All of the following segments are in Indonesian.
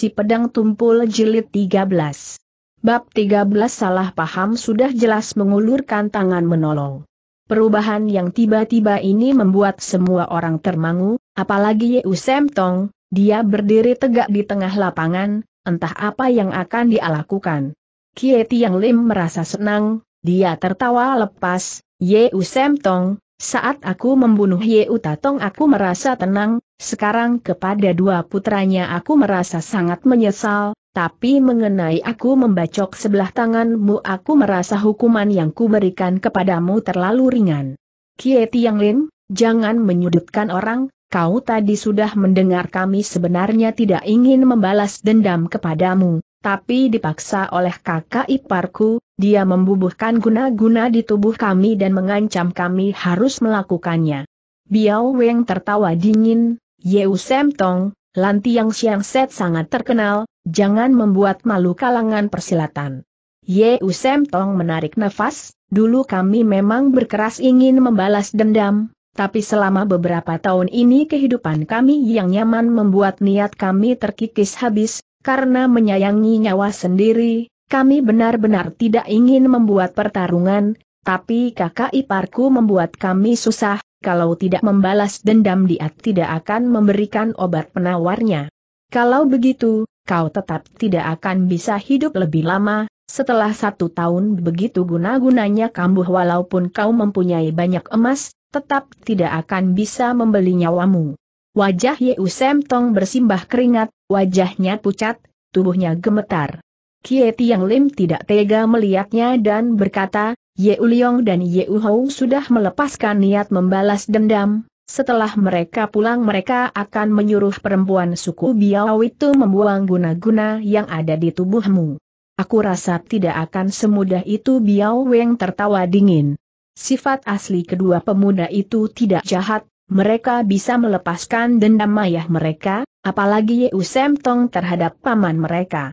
Si Pedang Tumpul Jilid 13 Bab 13 salah paham sudah jelas mengulurkan tangan menolong. Perubahan yang tiba-tiba ini membuat semua orang termangu, apalagi Yeu Semtong, dia berdiri tegak di tengah lapangan, entah apa yang akan dia lakukan. Kieti Yang Lim merasa senang, dia tertawa lepas, Yeu Semtong, saat aku membunuh Yeu Tatong aku merasa tenang, sekarang kepada dua putranya aku merasa sangat menyesal, tapi mengenai aku membacok sebelah tanganmu aku merasa hukuman yang kuberikan kepadamu terlalu ringan. Kieti Yang Lin, jangan menyudutkan orang, kau tadi sudah mendengar kami sebenarnya tidak ingin membalas dendam kepadamu, tapi dipaksa oleh kakak iparku, dia membubuhkan guna-guna di tubuh kami dan mengancam kami harus melakukannya. Biao Weng tertawa dingin, Yeu Sem Tong, Yang Siang Set sangat terkenal, jangan membuat malu kalangan persilatan. Yeu Sem Tong menarik nafas, dulu kami memang berkeras ingin membalas dendam, tapi selama beberapa tahun ini kehidupan kami yang nyaman membuat niat kami terkikis habis, karena menyayangi nyawa sendiri, kami benar-benar tidak ingin membuat pertarungan, tapi kakak iparku membuat kami susah, kalau tidak membalas dendam dia tidak akan memberikan obat penawarnya. Kalau begitu, kau tetap tidak akan bisa hidup lebih lama, setelah satu tahun begitu guna-gunanya kambuh walaupun kau mempunyai banyak emas, tetap tidak akan bisa membeli nyawamu. Wajah Yeu Semtong bersimbah keringat, wajahnya pucat, tubuhnya gemetar. Kie yang Lim tidak tega melihatnya dan berkata, Ye Uliong dan Ye Uhou sudah melepaskan niat membalas dendam, setelah mereka pulang mereka akan menyuruh perempuan suku Biao itu membuang guna-guna yang ada di tubuhmu. Aku rasa tidak akan semudah itu Biao Weng tertawa dingin. Sifat asli kedua pemuda itu tidak jahat, mereka bisa melepaskan dendam ayah mereka, apalagi Ye Usem Tong terhadap paman mereka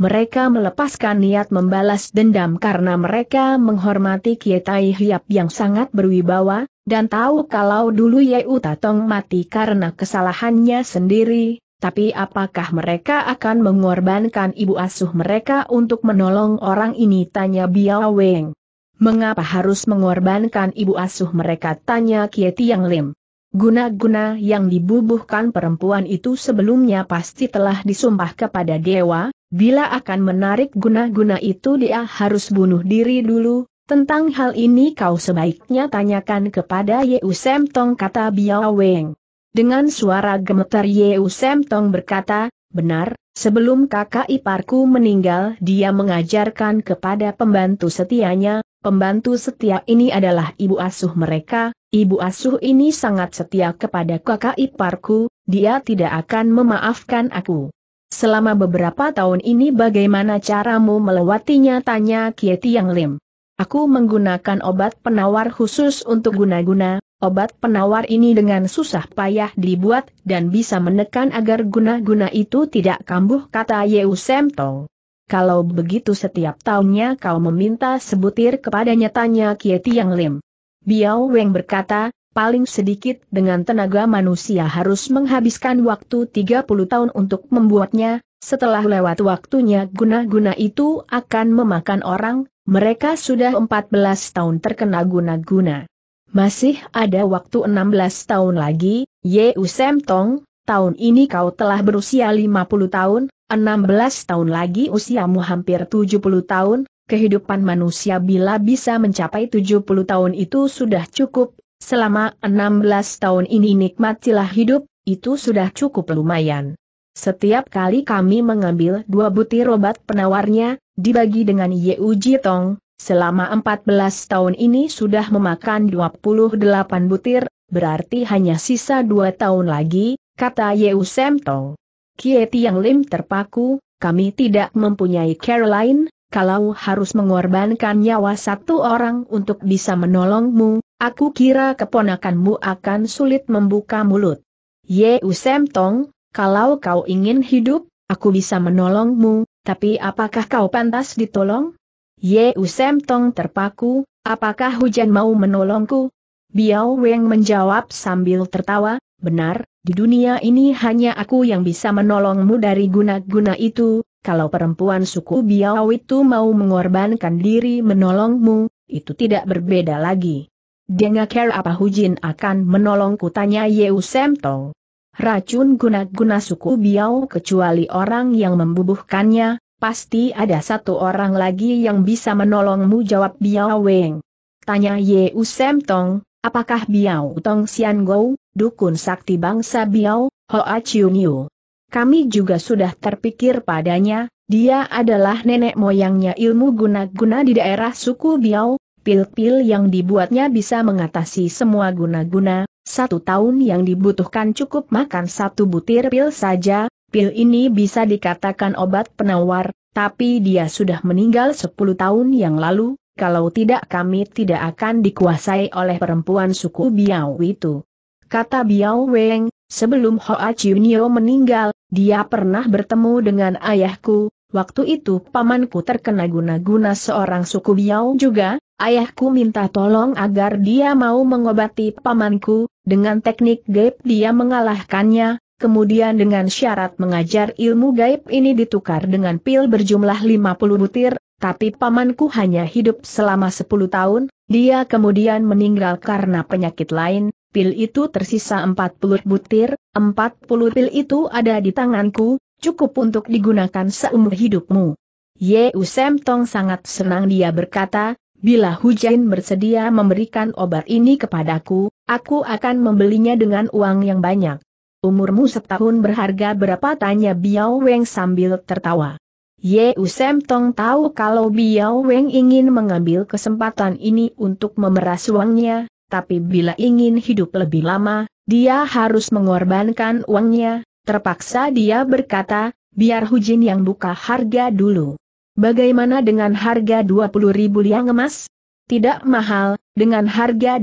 mereka melepaskan niat membalas dendam karena mereka menghormati Kietai Hiap yang sangat berwibawa, dan tahu kalau dulu Yeu Tatong mati karena kesalahannya sendiri, tapi apakah mereka akan mengorbankan ibu asuh mereka untuk menolong orang ini tanya Biao Weng. Mengapa harus mengorbankan ibu asuh mereka tanya Kieti Yang Lim. Guna-guna yang dibubuhkan perempuan itu sebelumnya pasti telah disumpah kepada dewa, bila akan menarik guna-guna itu dia harus bunuh diri dulu, tentang hal ini kau sebaiknya tanyakan kepada Yeu Semtong Tong kata Biao Weng. Dengan suara gemetar Yeu Semtong Tong berkata, benar, sebelum kakak iparku meninggal dia mengajarkan kepada pembantu setianya, pembantu setia ini adalah ibu asuh mereka, Ibu asuh ini sangat setia kepada kakak iparku, dia tidak akan memaafkan aku. Selama beberapa tahun ini bagaimana caramu melewatinya tanya Kie Tiang Lim. Aku menggunakan obat penawar khusus untuk guna-guna, obat penawar ini dengan susah payah dibuat dan bisa menekan agar guna-guna itu tidak kambuh kata Yeu Sem Kalau begitu setiap tahunnya kau meminta sebutir kepadanya tanya Kie Tiang Lim. Biao Weng berkata, paling sedikit dengan tenaga manusia harus menghabiskan waktu 30 tahun untuk membuatnya, setelah lewat waktunya guna-guna itu akan memakan orang, mereka sudah 14 tahun terkena guna-guna. Masih ada waktu 16 tahun lagi, Ye Usem Tong, tahun ini kau telah berusia 50 tahun, 16 tahun lagi usiamu hampir 70 tahun, kehidupan manusia bila bisa mencapai 70 tahun itu sudah cukup, selama 16 tahun ini nikmatilah hidup, itu sudah cukup lumayan. Setiap kali kami mengambil dua butir obat penawarnya, dibagi dengan Uji Tong. selama 14 tahun ini sudah memakan 28 butir, berarti hanya sisa dua tahun lagi, kata Yeu Tong. Kieti yang Lim terpaku, kami tidak mempunyai Caroline, kalau harus mengorbankan nyawa satu orang untuk bisa menolongmu, aku kira keponakanmu akan sulit membuka mulut. Ye Usem Tong, kalau kau ingin hidup, aku bisa menolongmu, tapi apakah kau pantas ditolong? Ye Usem Tong terpaku, apakah hujan mau menolongku? Biao Weng menjawab sambil tertawa, benar, di dunia ini hanya aku yang bisa menolongmu dari guna-guna itu, kalau perempuan suku Biao itu mau mengorbankan diri menolongmu, itu tidak berbeda lagi. Dia care apa Hujin akan menolongku tanya Yeu Semtong. Racun guna-guna suku Biao kecuali orang yang membubuhkannya, pasti ada satu orang lagi yang bisa menolongmu jawab Biao Weng. Tanya Yeu Semtong, apakah Biao Tong Sian Gou dukun sakti bangsa Biao, Hoa Chiu Niu, kami juga sudah terpikir padanya, dia adalah nenek moyangnya ilmu guna-guna di daerah suku Biau, pil-pil yang dibuatnya bisa mengatasi semua guna-guna, satu tahun yang dibutuhkan cukup makan satu butir pil saja, pil ini bisa dikatakan obat penawar, tapi dia sudah meninggal 10 tahun yang lalu, kalau tidak kami tidak akan dikuasai oleh perempuan suku Biau itu. Kata Biao Weng, Sebelum Hoa Chunyo meninggal, dia pernah bertemu dengan ayahku, waktu itu pamanku terkena guna-guna seorang suku Biao juga, ayahku minta tolong agar dia mau mengobati pamanku, dengan teknik gaib dia mengalahkannya, kemudian dengan syarat mengajar ilmu gaib ini ditukar dengan pil berjumlah 50 butir, tapi pamanku hanya hidup selama 10 tahun, dia kemudian meninggal karena penyakit lain, pil itu tersisa 40 butir, 40 pil itu ada di tanganku, cukup untuk digunakan seumur hidupmu. Ye Usem Tong sangat senang dia berkata, bila Hujain bersedia memberikan obat ini kepadaku, aku akan membelinya dengan uang yang banyak. Umurmu setahun berharga berapa tanya Biao Weng sambil tertawa. Ye Usem Tong tahu kalau Biao Weng ingin mengambil kesempatan ini untuk memeras uangnya, tapi bila ingin hidup lebih lama, dia harus mengorbankan uangnya, terpaksa dia berkata, biar Hujin yang buka harga dulu. Bagaimana dengan harga 20 ribu liang emas? Tidak mahal, dengan harga 800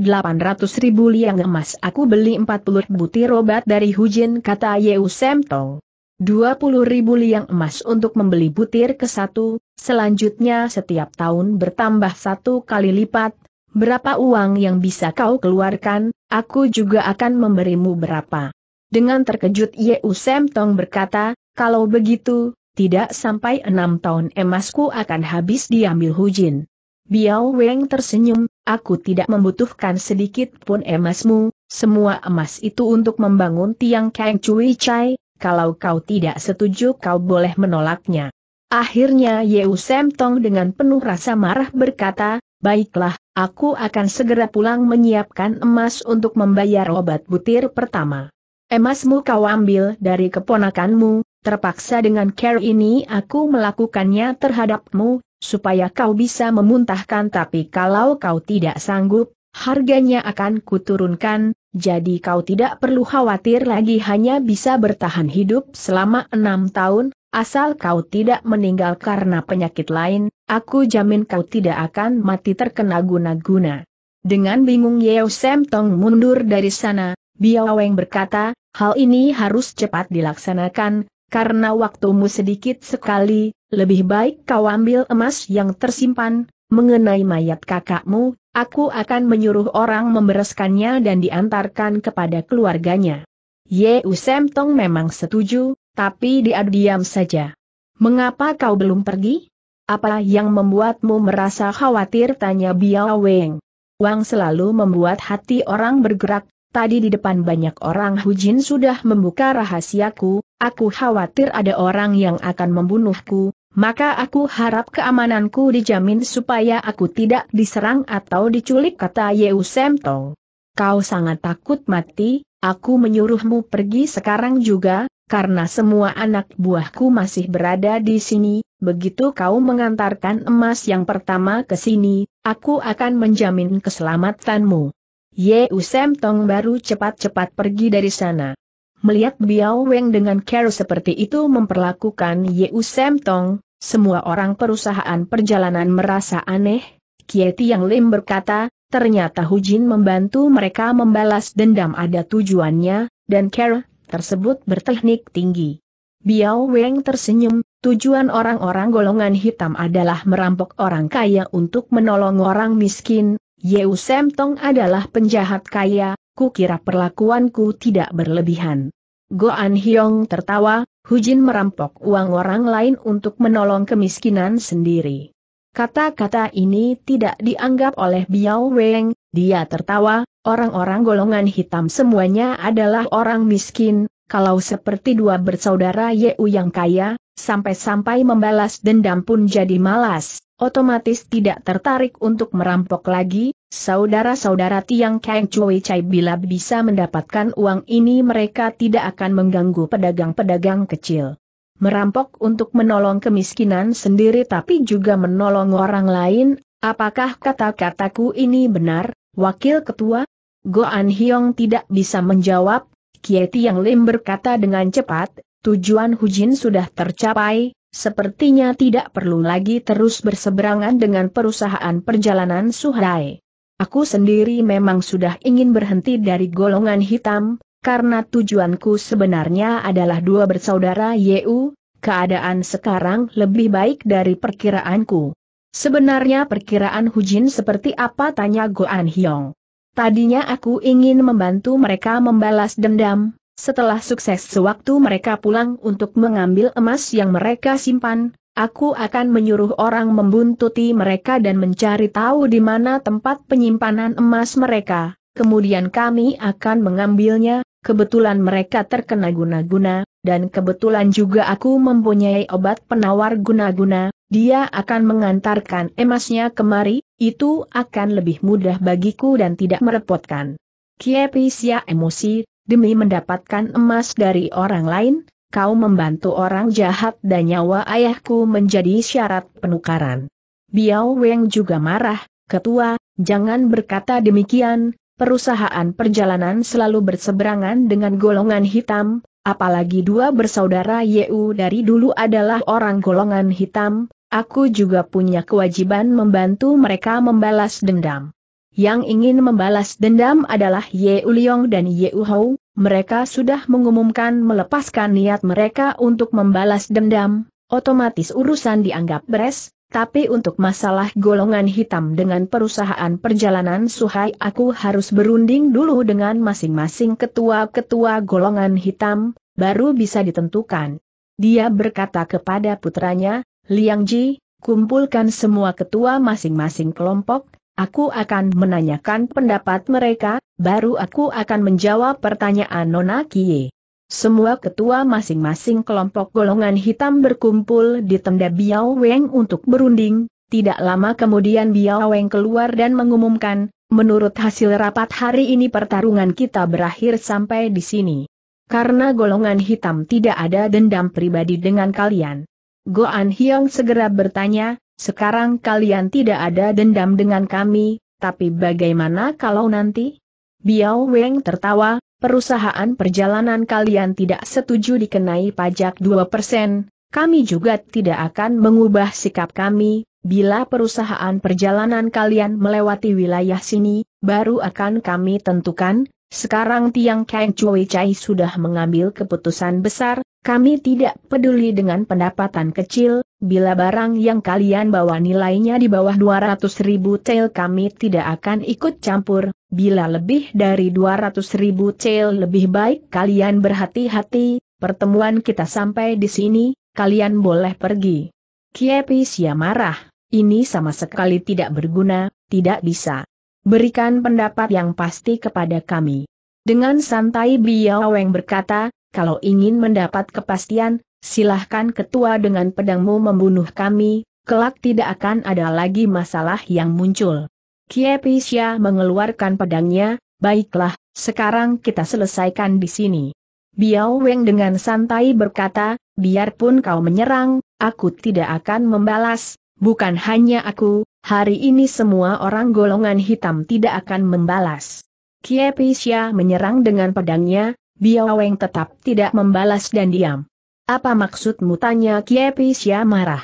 ribu liang emas aku beli 40 butir obat dari Hujin kata Yeu Semtong. 20 ribu liang emas untuk membeli butir ke satu, selanjutnya setiap tahun bertambah satu kali lipat, berapa uang yang bisa kau keluarkan, aku juga akan memberimu berapa. Dengan terkejut Yeu Usem Tong berkata, kalau begitu, tidak sampai enam tahun emasku akan habis diambil Hujin. Biao Weng tersenyum, aku tidak membutuhkan sedikit pun emasmu, semua emas itu untuk membangun tiang Kang Cui Chai, kalau kau tidak setuju kau boleh menolaknya. Akhirnya Yeu Usem Tong dengan penuh rasa marah berkata, Baiklah, aku akan segera pulang menyiapkan emas untuk membayar obat butir pertama. Emasmu kau ambil dari keponakanmu, terpaksa dengan care ini aku melakukannya terhadapmu, supaya kau bisa memuntahkan tapi kalau kau tidak sanggup, harganya akan kuturunkan, jadi kau tidak perlu khawatir lagi hanya bisa bertahan hidup selama enam tahun, asal kau tidak meninggal karena penyakit lain, aku jamin kau tidak akan mati terkena guna-guna. Dengan bingung Yeo Sam Tong mundur dari sana, Biaweng berkata, hal ini harus cepat dilaksanakan, karena waktumu sedikit sekali, lebih baik kau ambil emas yang tersimpan, Mengenai mayat kakakmu, aku akan menyuruh orang membereskannya dan diantarkan kepada keluarganya. Ye Usem Tong memang setuju, tapi dia diam saja. Mengapa kau belum pergi? Apa yang membuatmu merasa khawatir? Tanya Biao Weng. Wang selalu membuat hati orang bergerak, tadi di depan banyak orang Hu Jin sudah membuka rahasiaku, aku khawatir ada orang yang akan membunuhku, maka aku harap keamananku dijamin supaya aku tidak diserang atau diculik kata Yeu Sem Tong. Kau sangat takut mati, aku menyuruhmu pergi sekarang juga, karena semua anak buahku masih berada di sini, begitu kau mengantarkan emas yang pertama ke sini, aku akan menjamin keselamatanmu. Yeu Usem Tong baru cepat-cepat pergi dari sana. Melihat Biao Weng dengan care seperti itu memperlakukan Yeu Sem Tong, semua orang perusahaan perjalanan merasa aneh. Kieti Yang Lim berkata, ternyata Hu Jin membantu mereka membalas dendam ada tujuannya, dan care tersebut berteknik tinggi. Biao Weng tersenyum, tujuan orang-orang golongan hitam adalah merampok orang kaya untuk menolong orang miskin, Yeu Sem Tong adalah penjahat kaya, Ku kira perlakuanku tidak berlebihan. Goan Hyong tertawa, Hujin merampok uang orang lain untuk menolong kemiskinan sendiri. Kata-kata ini tidak dianggap oleh Biao Weng, dia tertawa, orang-orang golongan hitam semuanya adalah orang miskin, kalau seperti dua bersaudara Yeu yang kaya, sampai-sampai membalas dendam pun jadi malas, otomatis tidak tertarik untuk merampok lagi, Saudara-saudara Tiang Kang Chui Chai bila bisa mendapatkan uang ini mereka tidak akan mengganggu pedagang-pedagang kecil. Merampok untuk menolong kemiskinan sendiri tapi juga menolong orang lain, apakah kata-kataku ini benar, Wakil Ketua? Goan Hyong tidak bisa menjawab, Kie Yang Lim berkata dengan cepat, tujuan Hu Jin sudah tercapai, sepertinya tidak perlu lagi terus berseberangan dengan perusahaan perjalanan Suhai. Aku sendiri memang sudah ingin berhenti dari golongan hitam, karena tujuanku sebenarnya adalah dua bersaudara Yeu, keadaan sekarang lebih baik dari perkiraanku. Sebenarnya perkiraan Hujin seperti apa tanya Goan Hyong. Tadinya aku ingin membantu mereka membalas dendam, setelah sukses sewaktu mereka pulang untuk mengambil emas yang mereka simpan, Aku akan menyuruh orang membuntuti mereka dan mencari tahu di mana tempat penyimpanan emas mereka. Kemudian kami akan mengambilnya, kebetulan mereka terkena guna-guna, dan kebetulan juga aku mempunyai obat penawar guna-guna, dia akan mengantarkan emasnya kemari, itu akan lebih mudah bagiku dan tidak merepotkan. Kiepisia ya emosi, demi mendapatkan emas dari orang lain, kau membantu orang jahat dan nyawa ayahku menjadi syarat penukaran. Biao Weng juga marah, ketua, jangan berkata demikian, perusahaan perjalanan selalu berseberangan dengan golongan hitam, apalagi dua bersaudara Yeu dari dulu adalah orang golongan hitam, aku juga punya kewajiban membantu mereka membalas dendam. Yang ingin membalas dendam adalah Ye Liong dan Ye Hou, mereka sudah mengumumkan melepaskan niat mereka untuk membalas dendam, otomatis urusan dianggap beres, tapi untuk masalah golongan hitam dengan perusahaan perjalanan Suhai aku harus berunding dulu dengan masing-masing ketua-ketua golongan hitam, baru bisa ditentukan. Dia berkata kepada putranya, Liang Ji, kumpulkan semua ketua masing-masing kelompok, Aku akan menanyakan pendapat mereka, baru aku akan menjawab pertanyaan Nona Kie. Semua ketua masing-masing kelompok golongan hitam berkumpul di tenda Biao Weng untuk berunding, tidak lama kemudian Biao Weng keluar dan mengumumkan, menurut hasil rapat hari ini pertarungan kita berakhir sampai di sini. Karena golongan hitam tidak ada dendam pribadi dengan kalian. Goan Hyong segera bertanya, sekarang kalian tidak ada dendam dengan kami, tapi bagaimana kalau nanti? Biao Weng tertawa, perusahaan perjalanan kalian tidak setuju dikenai pajak 2%, kami juga tidak akan mengubah sikap kami, bila perusahaan perjalanan kalian melewati wilayah sini, baru akan kami tentukan, sekarang Tiang Kang Chui Chai sudah mengambil keputusan besar, kami tidak peduli dengan pendapatan kecil, bila barang yang kalian bawa nilainya di bawah 200 ribu cel kami tidak akan ikut campur, bila lebih dari 200 ribu cel lebih baik kalian berhati-hati, pertemuan kita sampai di sini, kalian boleh pergi. Kiepisya marah, ini sama sekali tidak berguna, tidak bisa. Berikan pendapat yang pasti kepada kami. Dengan santai Biaweng berkata, kalau ingin mendapat kepastian, silahkan ketua dengan pedangmu membunuh kami, kelak tidak akan ada lagi masalah yang muncul. Kiepisya mengeluarkan pedangnya, baiklah, sekarang kita selesaikan di sini. Biao Weng dengan santai berkata, biarpun kau menyerang, aku tidak akan membalas, bukan hanya aku, hari ini semua orang golongan hitam tidak akan membalas. Kiepisya menyerang dengan pedangnya, Biaweng tetap tidak membalas dan diam. Apa maksudmu tanya Kiepisya marah.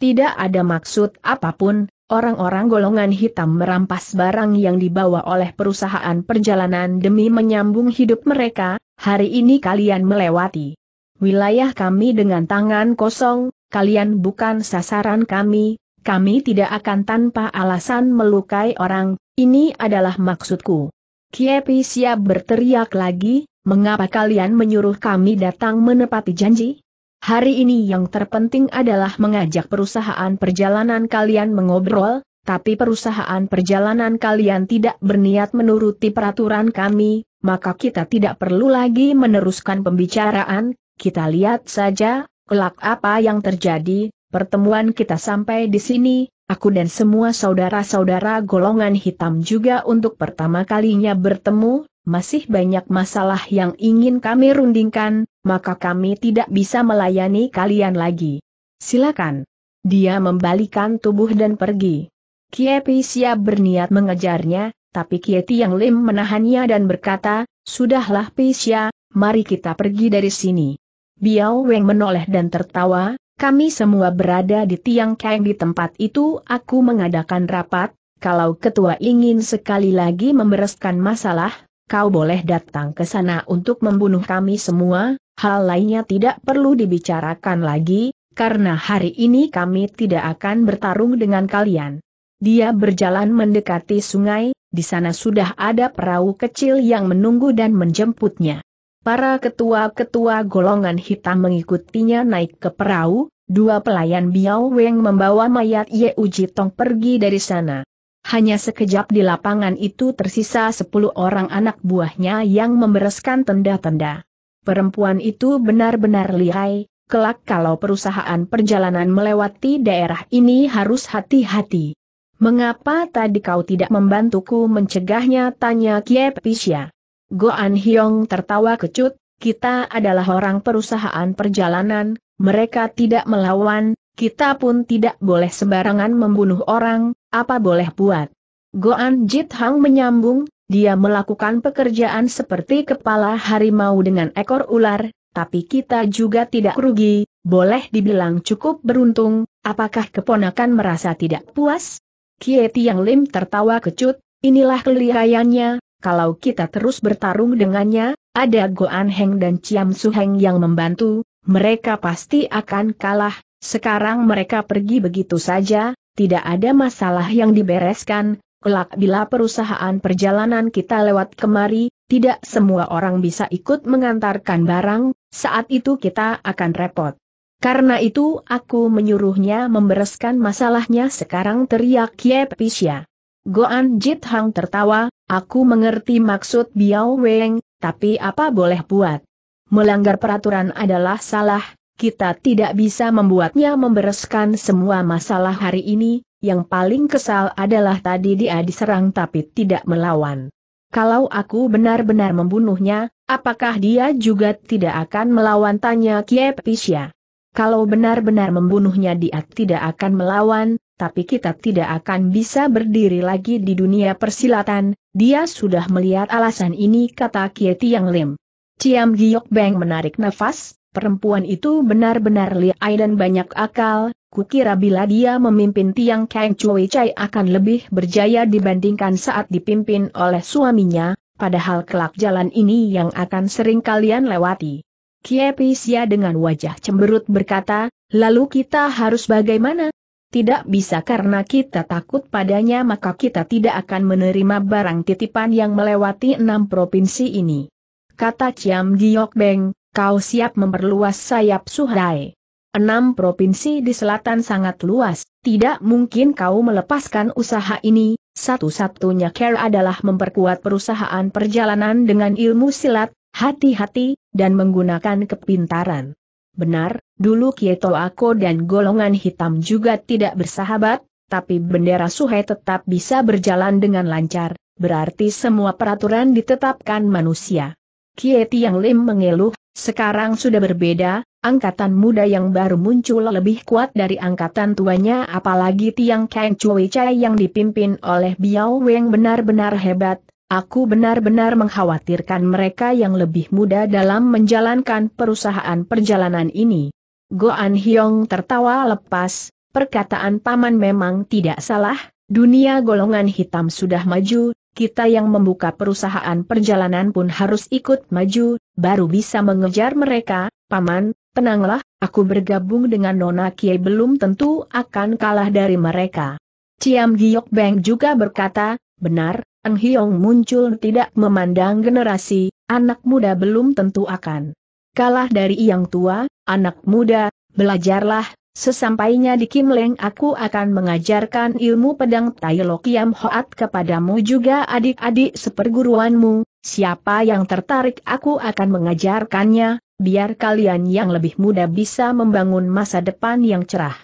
Tidak ada maksud apapun, orang-orang golongan hitam merampas barang yang dibawa oleh perusahaan perjalanan demi menyambung hidup mereka, hari ini kalian melewati wilayah kami dengan tangan kosong, kalian bukan sasaran kami, kami tidak akan tanpa alasan melukai orang, ini adalah maksudku. Kiepi berteriak lagi, mengapa kalian menyuruh kami datang menepati janji? Hari ini yang terpenting adalah mengajak perusahaan perjalanan kalian mengobrol, tapi perusahaan perjalanan kalian tidak berniat menuruti peraturan kami, maka kita tidak perlu lagi meneruskan pembicaraan, kita lihat saja, kelak apa yang terjadi, pertemuan kita sampai di sini, aku dan semua saudara-saudara golongan hitam juga untuk pertama kalinya bertemu, masih banyak masalah yang ingin kami rundingkan, maka kami tidak bisa melayani kalian lagi. Silakan. Dia membalikan tubuh dan pergi. Kiepi siap berniat mengejarnya, tapi Kie yang Lim menahannya dan berkata, Sudahlah Pisia, mari kita pergi dari sini. Biao Weng menoleh dan tertawa, kami semua berada di tiang keng di tempat itu aku mengadakan rapat, kalau ketua ingin sekali lagi membereskan masalah, kau boleh datang ke sana untuk membunuh kami semua, hal lainnya tidak perlu dibicarakan lagi, karena hari ini kami tidak akan bertarung dengan kalian. Dia berjalan mendekati sungai, di sana sudah ada perahu kecil yang menunggu dan menjemputnya. Para ketua-ketua golongan hitam mengikutinya naik ke perahu, dua pelayan Biao Weng membawa mayat Ye Uji Tong pergi dari sana. Hanya sekejap di lapangan itu tersisa sepuluh orang anak buahnya yang membereskan tenda-tenda. Perempuan itu benar-benar lihai, kelak kalau perusahaan perjalanan melewati daerah ini harus hati-hati. Mengapa tadi kau tidak membantuku mencegahnya? Tanya Kiep Pisya. Goan Hyong tertawa kecut, kita adalah orang perusahaan perjalanan, mereka tidak melawan, kita pun tidak boleh sembarangan membunuh orang, apa boleh buat. Goan Jit Hang menyambung, dia melakukan pekerjaan seperti kepala harimau dengan ekor ular, tapi kita juga tidak rugi, boleh dibilang cukup beruntung, apakah keponakan merasa tidak puas? Kie Tiang Lim tertawa kecut, inilah kelihayannya, kalau kita terus bertarung dengannya, ada Goan Heng dan Ciam Su Heng yang membantu, mereka pasti akan kalah, sekarang mereka pergi begitu saja, tidak ada masalah yang dibereskan, kelak bila perusahaan perjalanan kita lewat kemari, tidak semua orang bisa ikut mengantarkan barang, saat itu kita akan repot. Karena itu aku menyuruhnya membereskan masalahnya sekarang teriak Ye Pisya. Goan Jit Hang tertawa, aku mengerti maksud Biao Weng, tapi apa boleh buat. Melanggar peraturan adalah salah, kita tidak bisa membuatnya membereskan semua masalah hari ini, yang paling kesal adalah tadi dia diserang tapi tidak melawan. Kalau aku benar-benar membunuhnya, apakah dia juga tidak akan melawan tanya Kiepisya? Kalau benar-benar membunuhnya dia tidak akan melawan, tapi kita tidak akan bisa berdiri lagi di dunia persilatan, dia sudah melihat alasan ini kata Kieti Yang Lim. Ciam Giok Beng menarik nafas, Perempuan itu benar-benar liai dan banyak akal, kukira bila dia memimpin Tiang Kang Chui Chai akan lebih berjaya dibandingkan saat dipimpin oleh suaminya, padahal kelak jalan ini yang akan sering kalian lewati. Kiepisia dengan wajah cemberut berkata, lalu kita harus bagaimana? Tidak bisa karena kita takut padanya maka kita tidak akan menerima barang titipan yang melewati enam provinsi ini. Kata Ciam Giok Beng, kau siap memperluas sayap Suhrai. Enam provinsi di selatan sangat luas, tidak mungkin kau melepaskan usaha ini, satu-satunya care adalah memperkuat perusahaan perjalanan dengan ilmu silat, hati-hati, dan menggunakan kepintaran. Benar, dulu Kieto Ako dan golongan hitam juga tidak bersahabat, tapi bendera Suhai tetap bisa berjalan dengan lancar, berarti semua peraturan ditetapkan manusia. Kieti Yang Lim mengeluh, sekarang sudah berbeda, angkatan muda yang baru muncul lebih kuat dari angkatan tuanya apalagi Tiang Kang Chui Chai yang dipimpin oleh Biao Weng benar-benar hebat, aku benar-benar mengkhawatirkan mereka yang lebih muda dalam menjalankan perusahaan perjalanan ini. Goan Hyong tertawa lepas, perkataan paman memang tidak salah, dunia golongan hitam sudah maju, kita yang membuka perusahaan perjalanan pun harus ikut maju, baru bisa mengejar mereka, Paman, tenanglah, aku bergabung dengan Nona Kiai belum tentu akan kalah dari mereka. Ciam Giok Beng juga berkata, benar, Eng Hiong muncul tidak memandang generasi, anak muda belum tentu akan kalah dari yang tua, anak muda, belajarlah, Sesampainya di Kim Leng aku akan mengajarkan ilmu pedang Tai Lo Kiam Hoat kepadamu juga adik-adik seperguruanmu, Siapa yang tertarik aku akan mengajarkannya, biar kalian yang lebih muda bisa membangun masa depan yang cerah.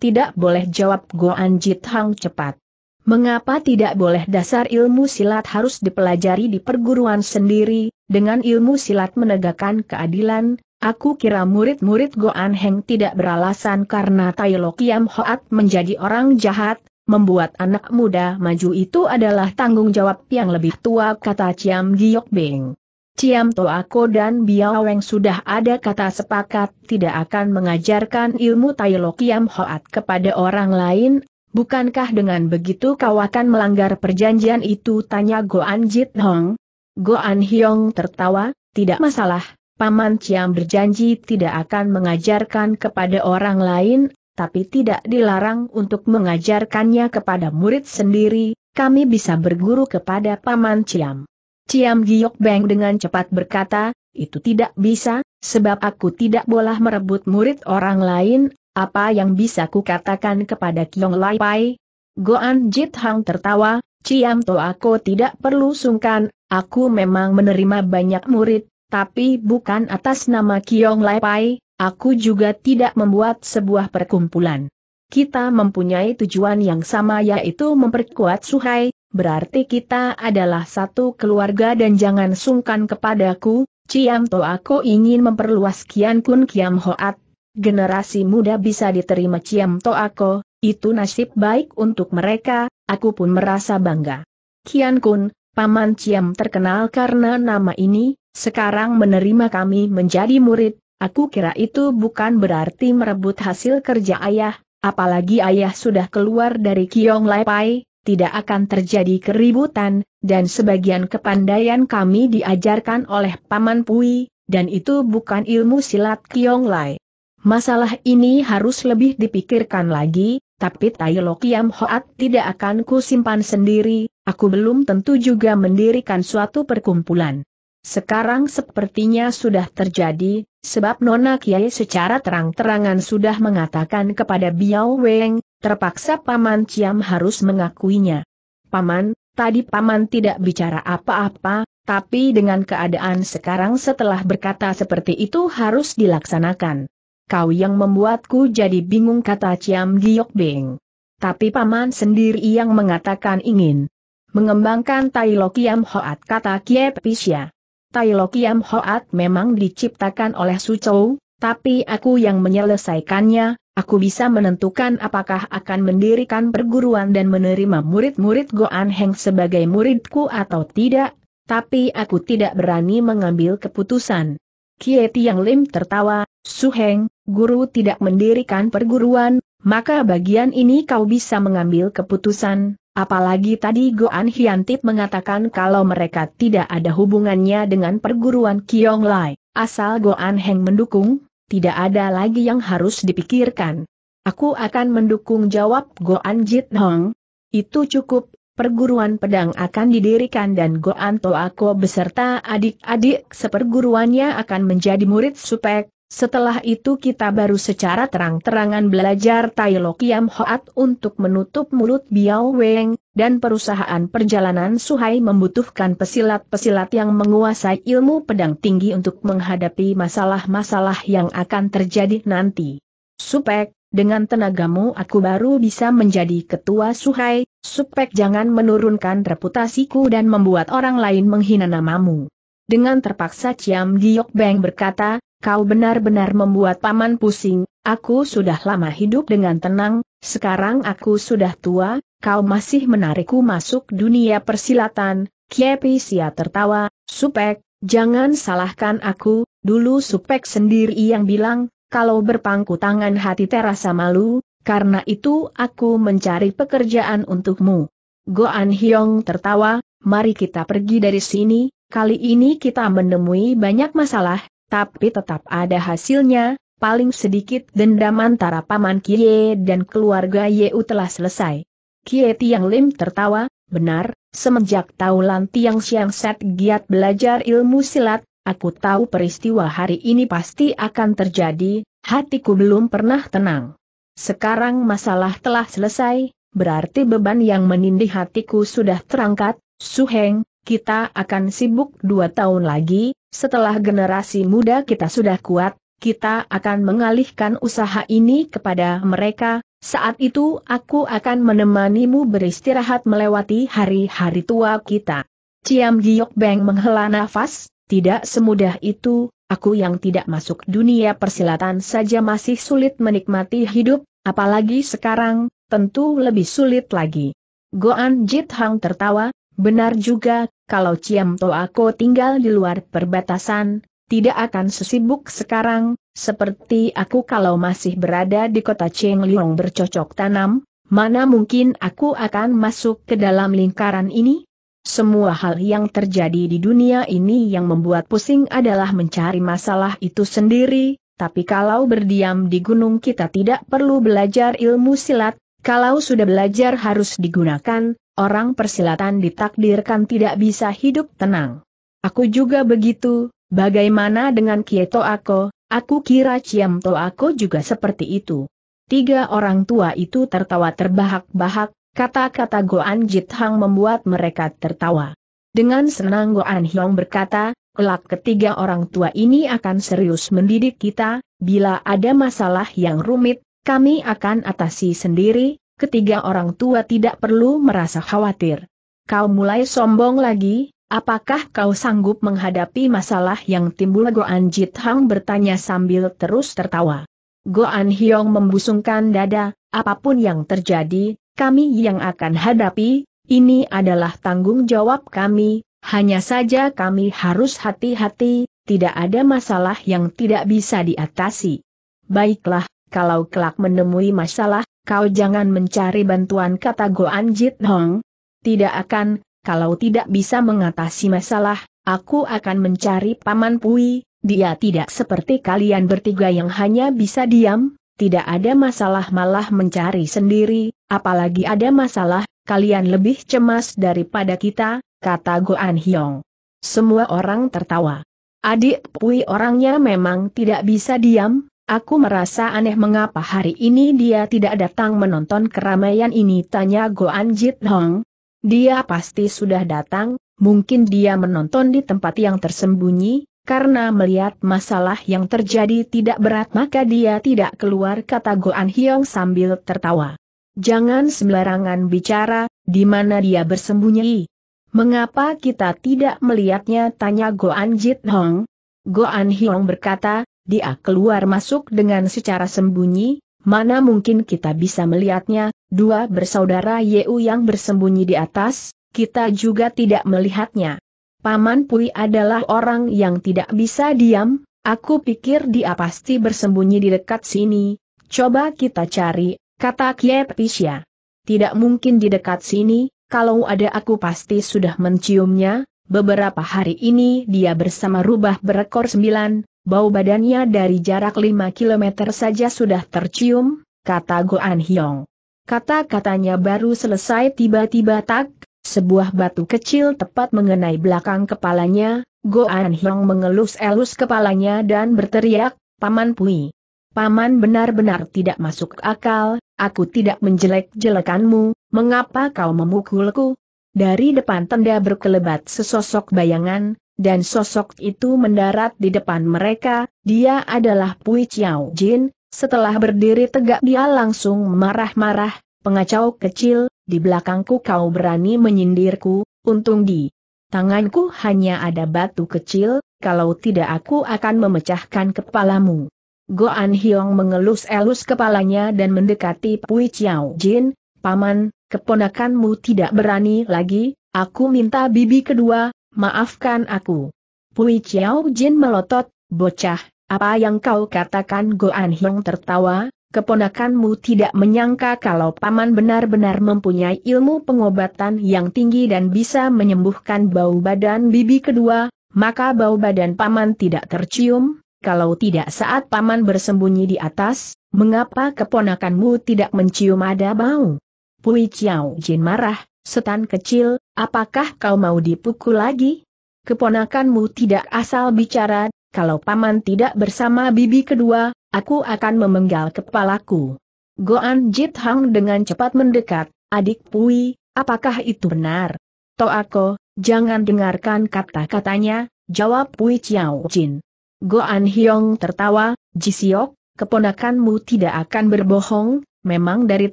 Tidak boleh jawab Goan Jit Hang cepat. Mengapa tidak boleh dasar ilmu silat harus dipelajari di perguruan sendiri, dengan ilmu silat menegakkan keadilan, aku kira murid-murid Goan Heng tidak beralasan karena Tai Lo Kiam Hoat menjadi orang jahat, membuat anak muda maju itu adalah tanggung jawab yang lebih tua kata Ciam Giok Beng. Ciam Toako dan Biao Weng sudah ada kata sepakat tidak akan mengajarkan ilmu Tai Lo Kiam Hoat kepada orang lain, bukankah dengan begitu kau akan melanggar perjanjian itu tanya Goan Jit Hong. Goan Hyong tertawa, tidak masalah, Paman Ciam berjanji tidak akan mengajarkan kepada orang lain, tapi tidak dilarang untuk mengajarkannya kepada murid sendiri, kami bisa berguru kepada Paman Ciam. Ciam Giok Beng dengan cepat berkata, itu tidak bisa, sebab aku tidak boleh merebut murid orang lain, apa yang bisa kukatakan kepada Kiong Lai Pai? Goan Jit Hang tertawa, Ciam To aku tidak perlu sungkan, aku memang menerima banyak murid, tapi bukan atas nama Kiong Lai Pai, Aku juga tidak membuat sebuah perkumpulan. Kita mempunyai tujuan yang sama yaitu memperkuat Suhai, berarti kita adalah satu keluarga dan jangan sungkan kepadaku, Ciam To aku ingin memperluas Kian Kun Kiam Hoat. Generasi muda bisa diterima Ciam To aku, itu nasib baik untuk mereka, aku pun merasa bangga. Kian Kun, Paman Ciam terkenal karena nama ini, sekarang menerima kami menjadi murid, Aku kira itu bukan berarti merebut hasil kerja ayah, apalagi ayah sudah keluar dari Kiong Lai Pai, tidak akan terjadi keributan, dan sebagian kepandaian kami diajarkan oleh Paman Pui, dan itu bukan ilmu silat Kiong Lai. Masalah ini harus lebih dipikirkan lagi, tapi Tai Lo Kiam Hoat tidak akan kusimpan sendiri, aku belum tentu juga mendirikan suatu perkumpulan. Sekarang sepertinya sudah terjadi, Sebab Nona Kiai secara terang-terangan sudah mengatakan kepada Biao Weng, terpaksa Paman Ciam harus mengakuinya. Paman, tadi Paman tidak bicara apa-apa, tapi dengan keadaan sekarang setelah berkata seperti itu harus dilaksanakan. Kau yang membuatku jadi bingung kata Ciam Giok Beng. Tapi Paman sendiri yang mengatakan ingin mengembangkan Tai Lo Kiam Hoat kata Kiep Pisya. Tai Lo Kiam Hoat memang diciptakan oleh Su Chou, tapi aku yang menyelesaikannya, aku bisa menentukan apakah akan mendirikan perguruan dan menerima murid-murid Goan Heng sebagai muridku atau tidak, tapi aku tidak berani mengambil keputusan. Kie Tiang Lim tertawa, Su Heng, guru tidak mendirikan perguruan, maka bagian ini kau bisa mengambil keputusan, Apalagi tadi Goan Hiantit mengatakan kalau mereka tidak ada hubungannya dengan perguruan Kiong Lai. Asal Goan Heng mendukung, tidak ada lagi yang harus dipikirkan. Aku akan mendukung jawab Goan Jit Hong. Itu cukup, perguruan pedang akan didirikan dan Goan Toako beserta adik-adik seperguruannya akan menjadi murid supek, setelah itu kita baru secara terang-terangan belajar Tai Lo Hoat untuk menutup mulut Biao Weng, dan perusahaan perjalanan Suhai membutuhkan pesilat-pesilat yang menguasai ilmu pedang tinggi untuk menghadapi masalah-masalah yang akan terjadi nanti. Supek, dengan tenagamu aku baru bisa menjadi ketua Suhai, Supek jangan menurunkan reputasiku dan membuat orang lain menghina namamu. Dengan terpaksa Ciam Giok Beng berkata, kau benar-benar membuat paman pusing, aku sudah lama hidup dengan tenang, sekarang aku sudah tua, kau masih menarikku masuk dunia persilatan, Kiepi tertawa, supek, jangan salahkan aku, dulu supek sendiri yang bilang, kalau berpangku tangan hati terasa malu, karena itu aku mencari pekerjaan untukmu. Goan Hyong tertawa, mari kita pergi dari sini, kali ini kita menemui banyak masalah, tapi tetap ada hasilnya, paling sedikit dendam antara paman Kie dan keluarga Yeu telah selesai. Kie Tiang Lim tertawa, benar, semenjak tahu Lan Tiang Siang Set giat belajar ilmu silat, aku tahu peristiwa hari ini pasti akan terjadi, hatiku belum pernah tenang. Sekarang masalah telah selesai, berarti beban yang menindih hatiku sudah terangkat, Suheng, kita akan sibuk dua tahun lagi, setelah generasi muda kita sudah kuat, kita akan mengalihkan usaha ini kepada mereka, saat itu aku akan menemanimu beristirahat melewati hari-hari tua kita. Ciam Giok Beng menghela nafas, tidak semudah itu, aku yang tidak masuk dunia persilatan saja masih sulit menikmati hidup, apalagi sekarang, tentu lebih sulit lagi. Goan Jit Hang tertawa, Benar juga, kalau Ciam To aku tinggal di luar perbatasan, tidak akan sesibuk sekarang, seperti aku kalau masih berada di kota Cheng Liong bercocok tanam, mana mungkin aku akan masuk ke dalam lingkaran ini? Semua hal yang terjadi di dunia ini yang membuat pusing adalah mencari masalah itu sendiri, tapi kalau berdiam di gunung kita tidak perlu belajar ilmu silat, kalau sudah belajar harus digunakan, orang persilatan ditakdirkan tidak bisa hidup tenang. Aku juga begitu, bagaimana dengan Kieto aku, aku kira Ciam To aku juga seperti itu. Tiga orang tua itu tertawa terbahak-bahak, kata-kata Goan hang membuat mereka tertawa. Dengan senang Goan Hyong berkata, kelak ketiga orang tua ini akan serius mendidik kita, bila ada masalah yang rumit, kami akan atasi sendiri, ketiga orang tua tidak perlu merasa khawatir. Kau mulai sombong lagi, apakah kau sanggup menghadapi masalah yang timbul Goan Jit Hang bertanya sambil terus tertawa. Goan Hyong membusungkan dada, apapun yang terjadi, kami yang akan hadapi, ini adalah tanggung jawab kami, hanya saja kami harus hati-hati, tidak ada masalah yang tidak bisa diatasi. Baiklah, kalau kelak menemui masalah, kau jangan mencari bantuan kata Goan Jit Hong. Tidak akan, kalau tidak bisa mengatasi masalah, aku akan mencari Paman Pui, dia tidak seperti kalian bertiga yang hanya bisa diam, tidak ada masalah malah mencari sendiri, apalagi ada masalah, kalian lebih cemas daripada kita, kata Goan Hyong. Semua orang tertawa. Adik Pui orangnya memang tidak bisa diam, Aku merasa aneh mengapa hari ini dia tidak datang menonton keramaian ini tanya Goan Jit Hong. Dia pasti sudah datang, mungkin dia menonton di tempat yang tersembunyi, karena melihat masalah yang terjadi tidak berat maka dia tidak keluar kata Goan Hyong sambil tertawa. Jangan sembarangan bicara, di mana dia bersembunyi. Mengapa kita tidak melihatnya tanya Goan Jit Hong. Goan Hyong berkata, dia keluar masuk dengan secara sembunyi, mana mungkin kita bisa melihatnya, dua bersaudara Yeu yang bersembunyi di atas, kita juga tidak melihatnya. Paman Pui adalah orang yang tidak bisa diam, aku pikir dia pasti bersembunyi di dekat sini, coba kita cari, kata Kiep Pisya. Tidak mungkin di dekat sini, kalau ada aku pasti sudah menciumnya, beberapa hari ini dia bersama rubah berekor sembilan, bau badannya dari jarak 5 km saja sudah tercium, kata Goan Hyong. Kata-katanya baru selesai tiba-tiba tak, sebuah batu kecil tepat mengenai belakang kepalanya, Goan Hyong mengelus-elus kepalanya dan berteriak, Paman Pui. Paman benar-benar tidak masuk akal, aku tidak menjelek-jelekanmu, mengapa kau memukulku? Dari depan tenda berkelebat sesosok bayangan, dan sosok itu mendarat di depan mereka, dia adalah Pui Chiao Jin, setelah berdiri tegak dia langsung marah-marah, pengacau kecil, di belakangku kau berani menyindirku, untung di tanganku hanya ada batu kecil, kalau tidak aku akan memecahkan kepalamu. Goan Hyong mengelus-elus kepalanya dan mendekati Pui Chiao Jin, Paman, keponakanmu tidak berani lagi, aku minta bibi kedua, Maafkan aku. Pui Chiao Jin melotot, bocah, apa yang kau katakan Goan Hiong tertawa, keponakanmu tidak menyangka kalau paman benar-benar mempunyai ilmu pengobatan yang tinggi dan bisa menyembuhkan bau badan bibi kedua, maka bau badan paman tidak tercium, kalau tidak saat paman bersembunyi di atas, mengapa keponakanmu tidak mencium ada bau? Pui Chiao Jin marah, Setan kecil, apakah kau mau dipukul lagi? Keponakanmu tidak asal bicara, kalau paman tidak bersama bibi kedua, aku akan memenggal kepalaku. Goan Jit Hang dengan cepat mendekat, adik Pui, apakah itu benar? Toako, jangan dengarkan kata-katanya, jawab Pui Chiao Jin. Goan Hyong tertawa, Jisiok, keponakanmu tidak akan berbohong, Memang dari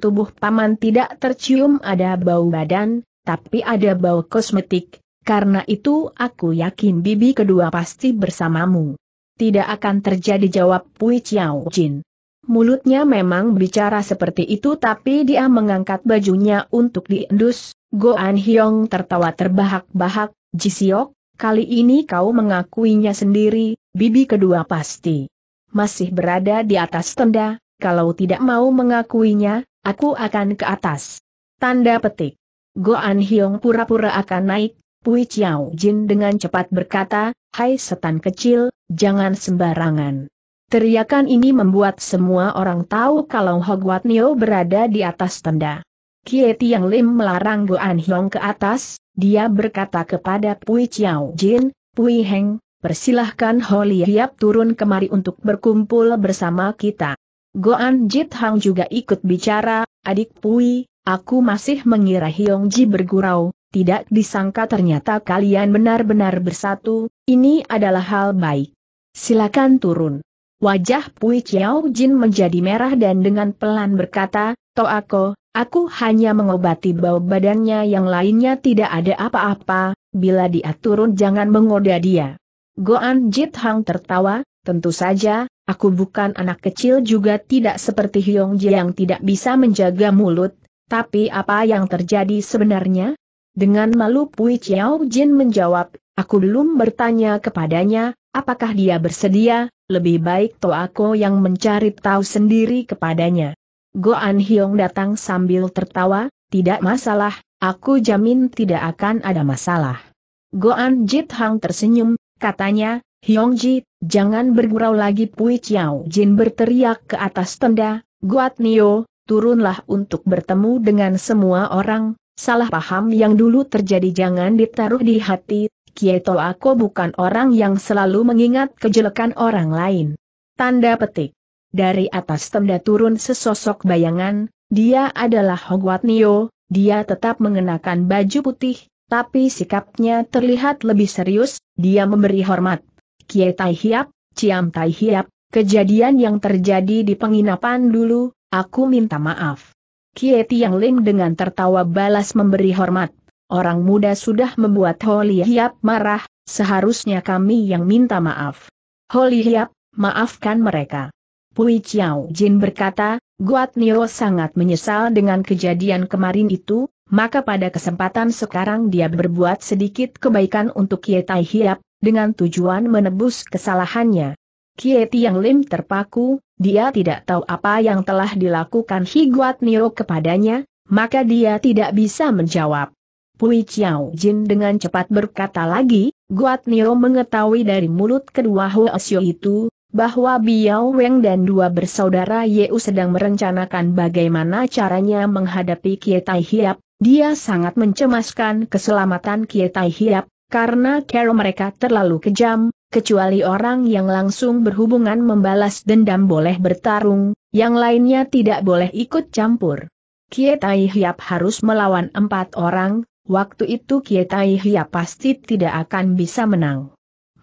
tubuh paman tidak tercium ada bau badan, tapi ada bau kosmetik, karena itu aku yakin bibi kedua pasti bersamamu. Tidak akan terjadi jawab Pui Chiao Jin. Mulutnya memang bicara seperti itu tapi dia mengangkat bajunya untuk diendus, Goan Hyong tertawa terbahak-bahak, Jisiok, kali ini kau mengakuinya sendiri, bibi kedua pasti. Masih berada di atas tenda, kalau tidak mau mengakuinya, aku akan ke atas. Tanda petik. Goan Hiong pura-pura akan naik, Pui Chiao Jin dengan cepat berkata, Hai setan kecil, jangan sembarangan. Teriakan ini membuat semua orang tahu kalau Hogwat Neo berada di atas tenda. Kieti yang Lim melarang Goan Hiong ke atas, dia berkata kepada Pui Chiao Jin, Pui Heng, persilahkan Holly Yap turun kemari untuk berkumpul bersama kita. Goan Jit Hang juga ikut bicara, adik Pui, aku masih mengira Hiong Ji bergurau, tidak disangka ternyata kalian benar-benar bersatu, ini adalah hal baik. Silakan turun. Wajah Pui Chiao Jin menjadi merah dan dengan pelan berkata, Toako, aku hanya mengobati bau badannya yang lainnya tidak ada apa-apa, bila dia turun jangan mengoda dia. Goan Jit Hang tertawa, tentu saja, Aku bukan anak kecil juga tidak seperti Hyong Ji yang tidak bisa menjaga mulut, tapi apa yang terjadi sebenarnya? Dengan malu Pui Chiao Jin menjawab, aku belum bertanya kepadanya, apakah dia bersedia, lebih baik to aku yang mencari tahu sendiri kepadanya. Go An Hyong datang sambil tertawa, tidak masalah, aku jamin tidak akan ada masalah. Go An Jit Hang tersenyum, katanya, Hyongji, jangan bergurau lagi Pui Chiao Jin berteriak ke atas tenda, Guat Nio, turunlah untuk bertemu dengan semua orang, salah paham yang dulu terjadi jangan ditaruh di hati, Kieto aku bukan orang yang selalu mengingat kejelekan orang lain. Tanda petik. Dari atas tenda turun sesosok bayangan, dia adalah Hogwat Nio, dia tetap mengenakan baju putih, tapi sikapnya terlihat lebih serius, dia memberi hormat Kie Tai Hiap, Ciam Tai Hiap, kejadian yang terjadi di penginapan dulu, aku minta maaf. Kie Tiang Lim dengan tertawa balas memberi hormat. Orang muda sudah membuat Holy Hiap marah, seharusnya kami yang minta maaf. Holy Hiap, maafkan mereka. Pui Chiao Jin berkata, Guat Nio sangat menyesal dengan kejadian kemarin itu, maka pada kesempatan sekarang dia berbuat sedikit kebaikan untuk Kie Tai Hiap, dengan tujuan menebus kesalahannya. Kie Tiang Lim terpaku, dia tidak tahu apa yang telah dilakukan Higuat Nio kepadanya, maka dia tidak bisa menjawab. Pui Chiao Jin dengan cepat berkata lagi, Guat Nio mengetahui dari mulut kedua Hoesio itu, bahwa Biao Weng dan dua bersaudara Yeu sedang merencanakan bagaimana caranya menghadapi Kietai Hiap, dia sangat mencemaskan keselamatan Kietai Hiap, karena cara mereka terlalu kejam, kecuali orang yang langsung berhubungan membalas dendam boleh bertarung, yang lainnya tidak boleh ikut campur. Kietai Hiap harus melawan empat orang, waktu itu Kietai Hiap pasti tidak akan bisa menang.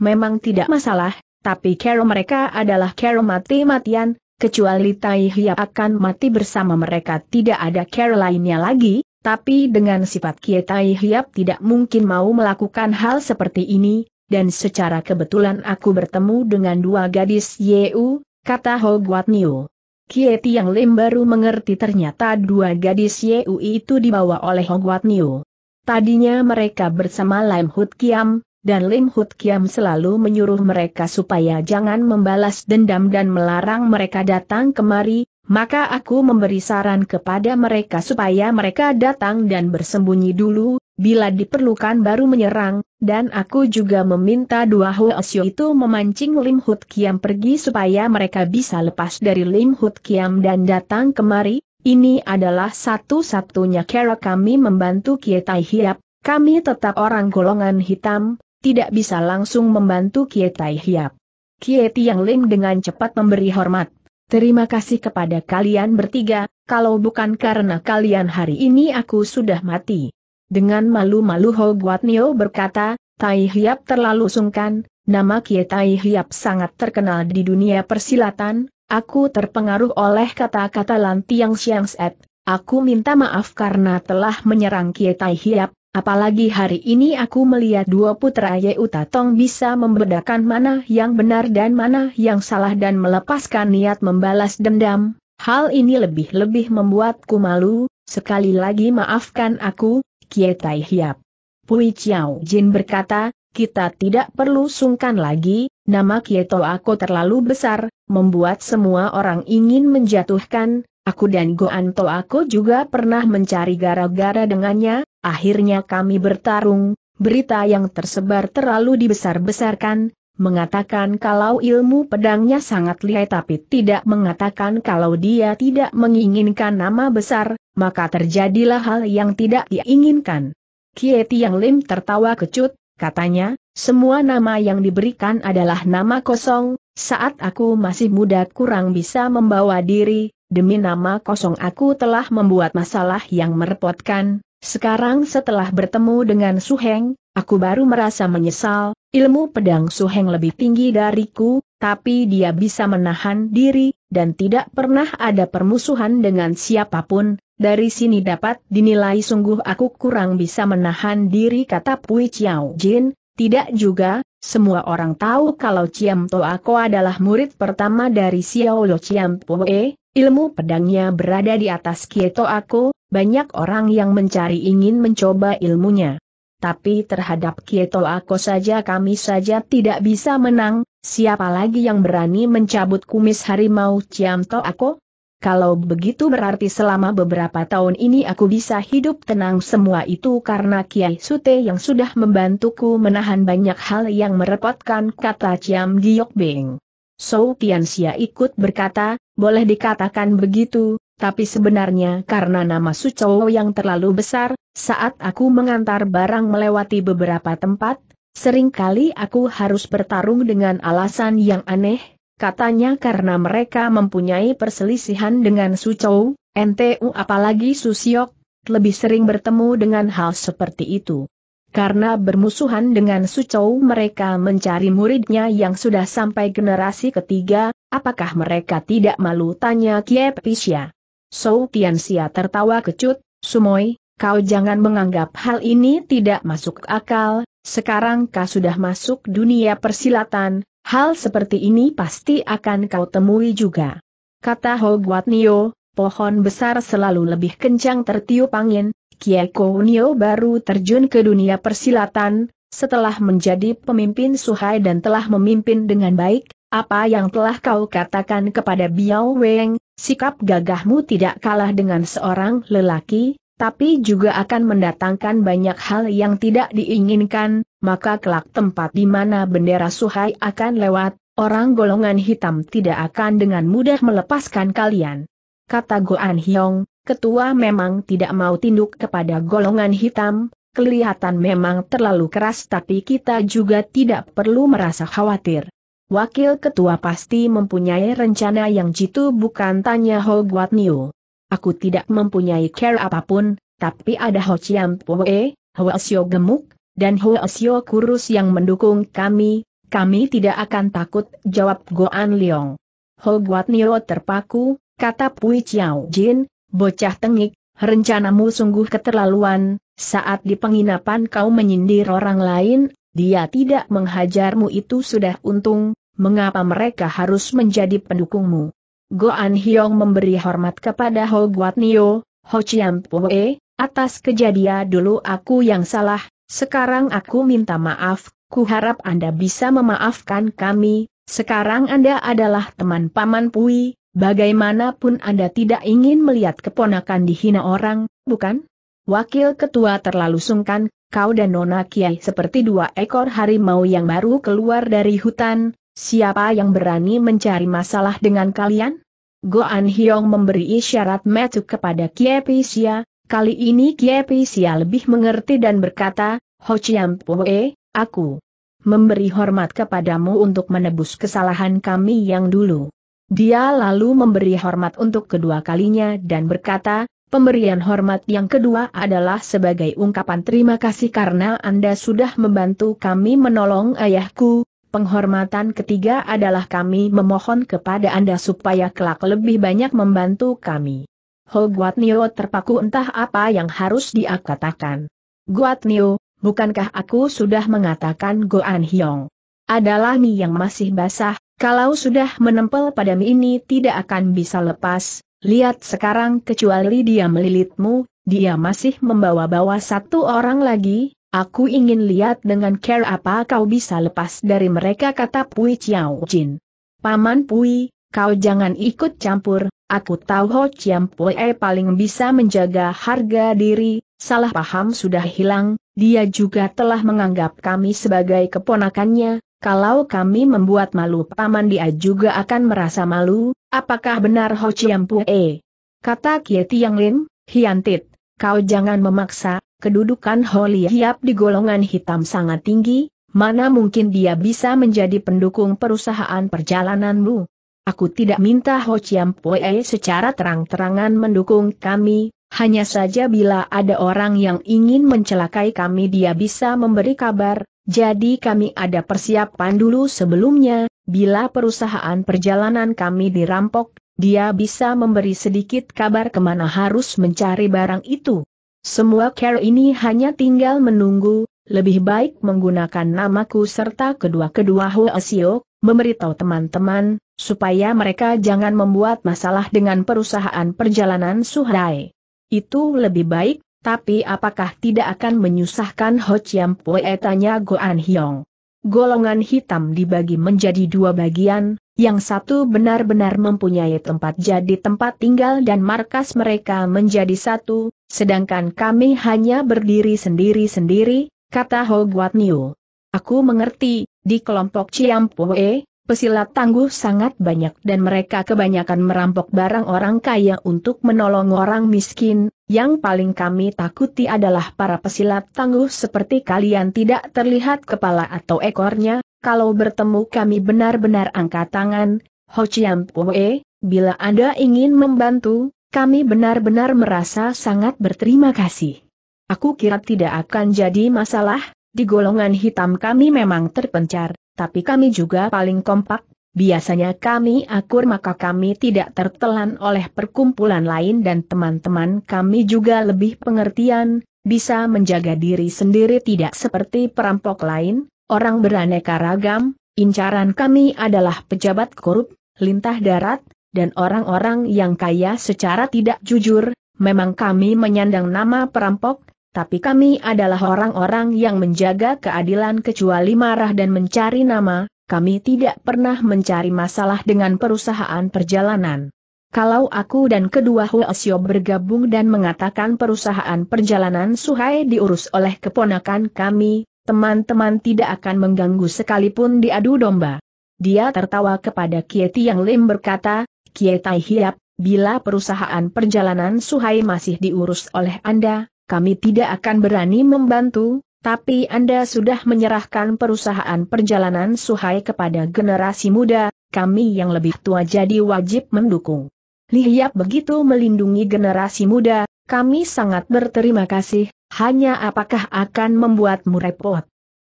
Memang tidak masalah, tapi cara mereka adalah cara mati-matian, kecuali Tai Hiap akan mati bersama mereka tidak ada cara lainnya lagi, tapi dengan sifat Kietai Hiap tidak mungkin mau melakukan hal seperti ini, dan secara kebetulan aku bertemu dengan dua gadis Yeu, kata Hogwat Niu. Kieti yang Lim baru mengerti ternyata dua gadis Yeu itu dibawa oleh Hogwat Niu. Tadinya mereka bersama Lim Hut Kiam, dan Lim Hut Kiam selalu menyuruh mereka supaya jangan membalas dendam dan melarang mereka datang kemari, maka aku memberi saran kepada mereka supaya mereka datang dan bersembunyi dulu, bila diperlukan baru menyerang, dan aku juga meminta dua Hoesyo itu memancing Lim Hut Kiam pergi supaya mereka bisa lepas dari Lim Hut Kiam dan datang kemari, ini adalah satu-satunya cara kami membantu Kietai Hiap, kami tetap orang golongan hitam, tidak bisa langsung membantu Kietai Hiap. Kieti Yang Lim dengan cepat memberi hormat. Terima kasih kepada kalian bertiga, kalau bukan karena kalian hari ini aku sudah mati. Dengan malu-malu Ho Guat Nio berkata, Tai Hiap terlalu sungkan, nama Kie Tai Hiap sangat terkenal di dunia persilatan, aku terpengaruh oleh kata-kata Lan Tiang Siang Set. Aku minta maaf karena telah menyerang Kie Tai Hiap, Apalagi hari ini aku melihat dua putra Ye Utatong bisa membedakan mana yang benar dan mana yang salah dan melepaskan niat membalas dendam. Hal ini lebih-lebih membuatku malu, sekali lagi maafkan aku, Kie Tai Hiap. Pui Chiao Jin berkata, kita tidak perlu sungkan lagi, nama Kie To aku terlalu besar, membuat semua orang ingin menjatuhkan, aku dan Goan Goanto aku juga pernah mencari gara-gara dengannya, Akhirnya kami bertarung, berita yang tersebar terlalu dibesar-besarkan, mengatakan kalau ilmu pedangnya sangat lihai tapi tidak mengatakan kalau dia tidak menginginkan nama besar, maka terjadilah hal yang tidak diinginkan. Kie yang Lim tertawa kecut, katanya, semua nama yang diberikan adalah nama kosong, saat aku masih muda kurang bisa membawa diri, demi nama kosong aku telah membuat masalah yang merepotkan, sekarang setelah bertemu dengan Su Heng, aku baru merasa menyesal, ilmu pedang Su Heng lebih tinggi dariku, tapi dia bisa menahan diri, dan tidak pernah ada permusuhan dengan siapapun, dari sini dapat dinilai sungguh aku kurang bisa menahan diri kata Pui Chiao Jin, tidak juga, semua orang tahu kalau Chiam Toa Ko adalah murid pertama dari Xiao Lo Chiam Poe, Ilmu pedangnya berada di atas Kieto aku, banyak orang yang mencari ingin mencoba ilmunya. Tapi terhadap Kieto aku saja kami saja tidak bisa menang, siapa lagi yang berani mencabut kumis harimau Ciamto aku? Kalau begitu berarti selama beberapa tahun ini aku bisa hidup tenang semua itu karena Kiai Sute yang sudah membantuku menahan banyak hal yang merepotkan kata Ciam Giok Beng. So Tianxia ikut berkata, boleh dikatakan begitu, tapi sebenarnya karena nama Sucowo yang terlalu besar, saat aku mengantar barang melewati beberapa tempat, seringkali aku harus bertarung dengan alasan yang aneh, katanya karena mereka mempunyai perselisihan dengan Sucowo, NTU apalagi Susiok, lebih sering bertemu dengan hal seperti itu. Karena bermusuhan dengan Sucowo mereka mencari muridnya yang sudah sampai generasi ketiga, Apakah mereka tidak malu tanya Kie Pisya? Sou Tianxia tertawa kecut, Sumoy, kau jangan menganggap hal ini tidak masuk akal, sekarang kau sudah masuk dunia persilatan, hal seperti ini pasti akan kau temui juga. Kata Hoguat Nio, pohon besar selalu lebih kencang tertiup angin, Kieko Nio baru terjun ke dunia persilatan, setelah menjadi pemimpin Suhai dan telah memimpin dengan baik, apa yang telah kau katakan kepada Biao Weng, sikap gagahmu tidak kalah dengan seorang lelaki, tapi juga akan mendatangkan banyak hal yang tidak diinginkan, maka kelak tempat di mana bendera Suhai akan lewat, orang golongan hitam tidak akan dengan mudah melepaskan kalian. Kata Goan Hyong, ketua memang tidak mau tinduk kepada golongan hitam, kelihatan memang terlalu keras tapi kita juga tidak perlu merasa khawatir. Wakil ketua pasti mempunyai rencana yang jitu bukan tanya Ho Guat Niu. Aku tidak mempunyai care apapun, tapi ada Ho Chiam Pue, Ho Asio gemuk, dan Ho Asio kurus yang mendukung kami, kami tidak akan takut, jawab Goan Leong. Ho Guat Niu terpaku, kata Pui Chiao Jin, bocah tengik, rencanamu sungguh keterlaluan, saat di penginapan kau menyindir orang lain, dia tidak menghajarmu itu sudah untung, mengapa mereka harus menjadi pendukungmu? Goan Hyong memberi hormat kepada Ho Guat Nio, Ho Chiam Pue, atas kejadian dulu aku yang salah, sekarang aku minta maaf, ku harap Anda bisa memaafkan kami, sekarang Anda adalah teman Paman Pui, bagaimanapun Anda tidak ingin melihat keponakan dihina orang, bukan? Wakil ketua terlalu sungkan, kau dan Nona Kiai seperti dua ekor harimau yang baru keluar dari hutan, siapa yang berani mencari masalah dengan kalian? Goan Hyong memberi isyarat metu kepada Kiai Pisia, kali ini Kiai Pisia lebih mengerti dan berkata, Ho Chiam Poe, aku memberi hormat kepadamu untuk menebus kesalahan kami yang dulu. Dia lalu memberi hormat untuk kedua kalinya dan berkata, Pemberian hormat yang kedua adalah sebagai ungkapan terima kasih karena Anda sudah membantu kami menolong ayahku. Penghormatan ketiga adalah kami memohon kepada Anda supaya kelak lebih banyak membantu kami. Ho Guat Nio terpaku entah apa yang harus dia katakan. Guat Nio, bukankah aku sudah mengatakan Goan Hyong? Adalah mie yang masih basah, kalau sudah menempel pada mie ini tidak akan bisa lepas, Lihat sekarang kecuali dia melilitmu, dia masih membawa-bawa satu orang lagi, aku ingin lihat dengan care apa kau bisa lepas dari mereka kata Pui Chiao Jin. Paman Pui, kau jangan ikut campur, aku tahu Ho Chiam Pui paling bisa menjaga harga diri, salah paham sudah hilang, dia juga telah menganggap kami sebagai keponakannya, kalau kami membuat malu paman dia juga akan merasa malu, apakah benar Ho Chiam Pue? Kata Kie Tiang Lin, Hiantit, kau jangan memaksa, kedudukan Ho Hiap di golongan hitam sangat tinggi, mana mungkin dia bisa menjadi pendukung perusahaan perjalananmu. Aku tidak minta Ho Chiam Pue secara terang-terangan mendukung kami, hanya saja bila ada orang yang ingin mencelakai kami dia bisa memberi kabar, jadi kami ada persiapan dulu sebelumnya, bila perusahaan perjalanan kami dirampok, dia bisa memberi sedikit kabar kemana harus mencari barang itu. Semua care ini hanya tinggal menunggu, lebih baik menggunakan namaku serta kedua-kedua Hoesio, memberitahu teman-teman, supaya mereka jangan membuat masalah dengan perusahaan perjalanan Suhai. Itu lebih baik, tapi apakah tidak akan menyusahkan Ho Chiam Pue tanya Goan Hyong. Golongan hitam dibagi menjadi dua bagian, yang satu benar-benar mempunyai tempat jadi tempat tinggal dan markas mereka menjadi satu, sedangkan kami hanya berdiri sendiri-sendiri, kata Ho Guat Niu. Aku mengerti, di kelompok Chiam Pue, Pesilat tangguh sangat banyak dan mereka kebanyakan merampok barang orang kaya untuk menolong orang miskin, yang paling kami takuti adalah para pesilat tangguh seperti kalian tidak terlihat kepala atau ekornya, kalau bertemu kami benar-benar angkat tangan, Ho Chiam Pue, bila Anda ingin membantu, kami benar-benar merasa sangat berterima kasih. Aku kira tidak akan jadi masalah, di golongan hitam kami memang terpencar, tapi kami juga paling kompak, Biasanya kami akur maka kami tidak tertelan oleh perkumpulan lain dan teman-teman kami juga lebih pengertian, bisa menjaga diri sendiri tidak seperti perampok lain, orang beraneka ragam, incaran kami adalah pejabat korup, lintah darat, dan orang-orang yang kaya secara tidak jujur, memang kami menyandang nama perampok, tapi kami adalah orang-orang yang menjaga keadilan kecuali marah dan mencari nama, kami tidak pernah mencari masalah dengan perusahaan perjalanan. Kalau aku dan kedua Huasio bergabung dan mengatakan perusahaan perjalanan Suhai diurus oleh keponakan kami, teman-teman tidak akan mengganggu sekalipun diadu domba. Dia tertawa kepada Kieti yang lem berkata, Kietai Hiap, bila perusahaan perjalanan Suhai masih diurus oleh Anda, kami tidak akan berani membantu, tapi Anda sudah menyerahkan perusahaan perjalanan Suhai kepada generasi muda, kami yang lebih tua jadi wajib mendukung. Lihat begitu melindungi generasi muda, kami sangat berterima kasih, hanya apakah akan membuatmu repot?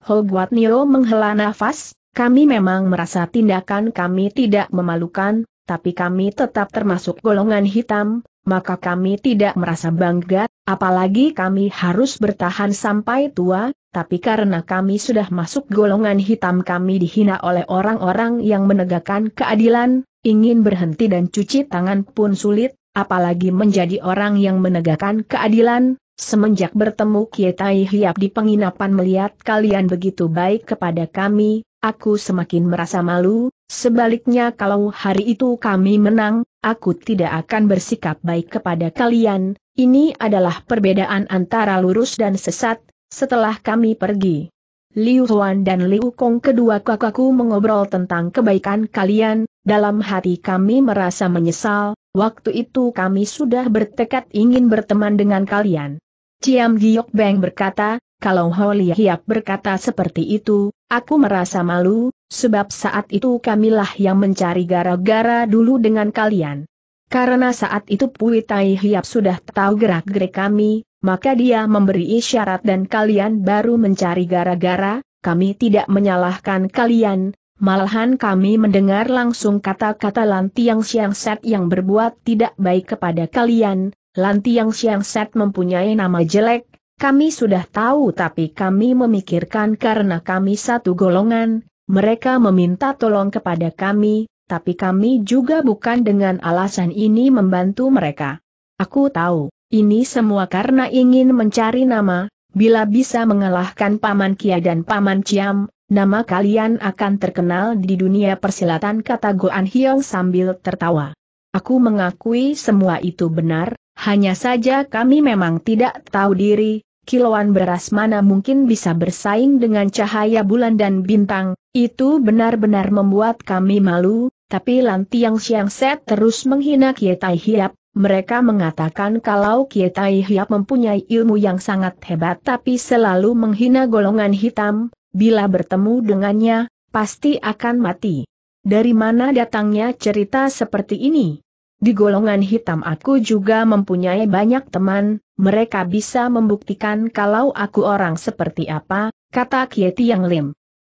Hogwat Nio menghela nafas, kami memang merasa tindakan kami tidak memalukan, tapi kami tetap termasuk golongan hitam, maka kami tidak merasa bangga, apalagi kami harus bertahan sampai tua, tapi karena kami sudah masuk golongan hitam kami dihina oleh orang-orang yang menegakkan keadilan, ingin berhenti dan cuci tangan pun sulit, apalagi menjadi orang yang menegakkan keadilan, semenjak bertemu Kietai Hiap di penginapan melihat kalian begitu baik kepada kami, aku semakin merasa malu, sebaliknya kalau hari itu kami menang, aku tidak akan bersikap baik kepada kalian, ini adalah perbedaan antara lurus dan sesat, setelah kami pergi. Liu Huan dan Liu Kong kedua kakakku mengobrol tentang kebaikan kalian, dalam hati kami merasa menyesal, waktu itu kami sudah bertekad ingin berteman dengan kalian. Ciam Giok Beng berkata, kalau Holi Hiap berkata seperti itu, aku merasa malu, sebab saat itu kamilah yang mencari gara-gara dulu dengan kalian. Karena saat itu Pui Tai Hiap sudah tahu gerak-gerik kami, maka dia memberi isyarat dan kalian baru mencari gara-gara, kami tidak menyalahkan kalian, Malahan kami mendengar langsung kata-kata Lantiang Siang Set yang berbuat tidak baik kepada kalian, Lantiang Siang Set mempunyai nama jelek, kami sudah tahu tapi kami memikirkan karena kami satu golongan, mereka meminta tolong kepada kami, tapi kami juga bukan dengan alasan ini membantu mereka. Aku tahu, ini semua karena ingin mencari nama, bila bisa mengalahkan Paman Kia dan Paman Ciam, nama kalian akan terkenal di dunia persilatan kata Goan Hiong sambil tertawa. Aku mengakui semua itu benar, hanya saja kami memang tidak tahu diri, kiloan beras mana mungkin bisa bersaing dengan cahaya bulan dan bintang, itu benar-benar membuat kami malu, tapi Lantiang Siang Set terus menghina Kietai Hiap, mereka mengatakan kalau Kietai Hiap mempunyai ilmu yang sangat hebat tapi selalu menghina golongan hitam, bila bertemu dengannya, pasti akan mati. Dari mana datangnya cerita seperti ini? Di golongan hitam aku juga mempunyai banyak teman, mereka bisa membuktikan kalau aku orang seperti apa, kata Kieti Yang Lim.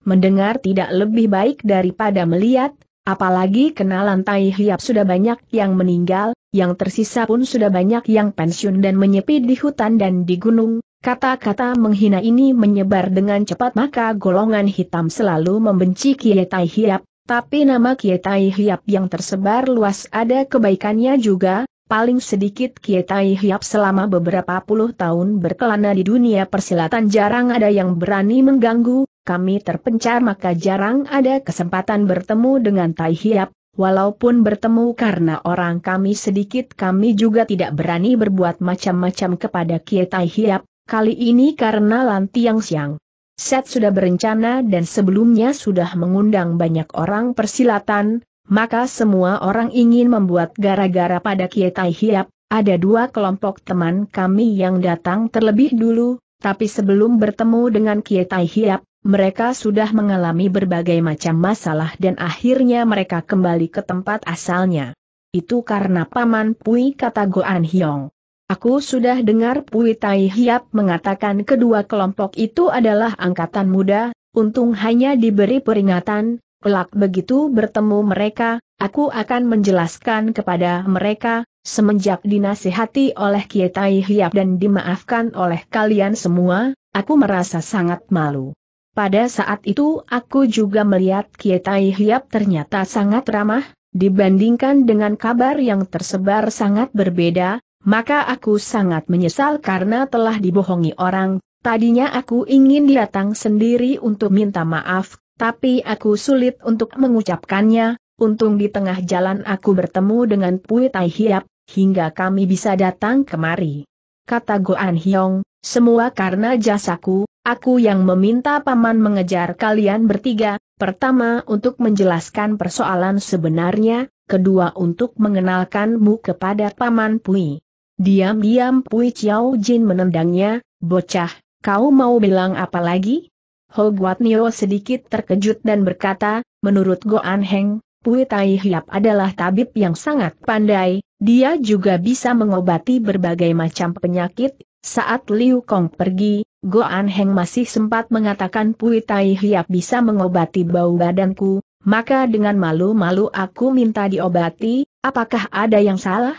Mendengar tidak lebih baik daripada melihat, apalagi kenalan Tai Hiap sudah banyak yang meninggal, yang tersisa pun sudah banyak yang pensiun dan menyepi di hutan dan di gunung, Kata-kata menghina ini menyebar dengan cepat maka golongan hitam selalu membenci Kiai Tai Hiap, tapi nama Kietai Hiap yang tersebar luas ada kebaikannya juga, paling sedikit Kietai Hiap selama beberapa puluh tahun berkelana di dunia persilatan jarang ada yang berani mengganggu, kami terpencar maka jarang ada kesempatan bertemu dengan Tai Hiap, walaupun bertemu karena orang kami sedikit kami juga tidak berani berbuat macam-macam kepada Kietai Hiap, kali ini karena Lantiang Siang. Set sudah berencana dan sebelumnya sudah mengundang banyak orang persilatan, maka semua orang ingin membuat gara-gara pada Kietai Hiap, ada dua kelompok teman kami yang datang terlebih dulu, tapi sebelum bertemu dengan Kietai Hiap, mereka sudah mengalami berbagai macam masalah dan akhirnya mereka kembali ke tempat asalnya. Itu karena Paman Pui kata Goan Hiong. Aku sudah dengar Pui Tai Hiap mengatakan kedua kelompok itu adalah angkatan muda, untung hanya diberi peringatan, kelak begitu bertemu mereka, aku akan menjelaskan kepada mereka, semenjak dinasihati oleh Kiai Tai Hiap dan dimaafkan oleh kalian semua, aku merasa sangat malu. Pada saat itu aku juga melihat Kiai Tai Hiap ternyata sangat ramah, dibandingkan dengan kabar yang tersebar sangat berbeda, maka aku sangat menyesal karena telah dibohongi orang, tadinya aku ingin datang sendiri untuk minta maaf, tapi aku sulit untuk mengucapkannya, untung di tengah jalan aku bertemu dengan Pui Tai Hiap, hingga kami bisa datang kemari. Kata Goan Hyong, semua karena jasaku, aku yang meminta paman mengejar kalian bertiga, pertama untuk menjelaskan persoalan sebenarnya, kedua untuk mengenalkanmu kepada paman Pui. Diam-diam Pui Chiao Jin menendangnya, bocah, kau mau bilang apa lagi? Ho Guat Nio sedikit terkejut dan berkata, menurut An Heng, Pui Tai Hiap adalah tabib yang sangat pandai, dia juga bisa mengobati berbagai macam penyakit, saat Liu Kong pergi, An Heng masih sempat mengatakan Pui Tai Hiap bisa mengobati bau badanku, maka dengan malu-malu aku minta diobati, apakah ada yang salah?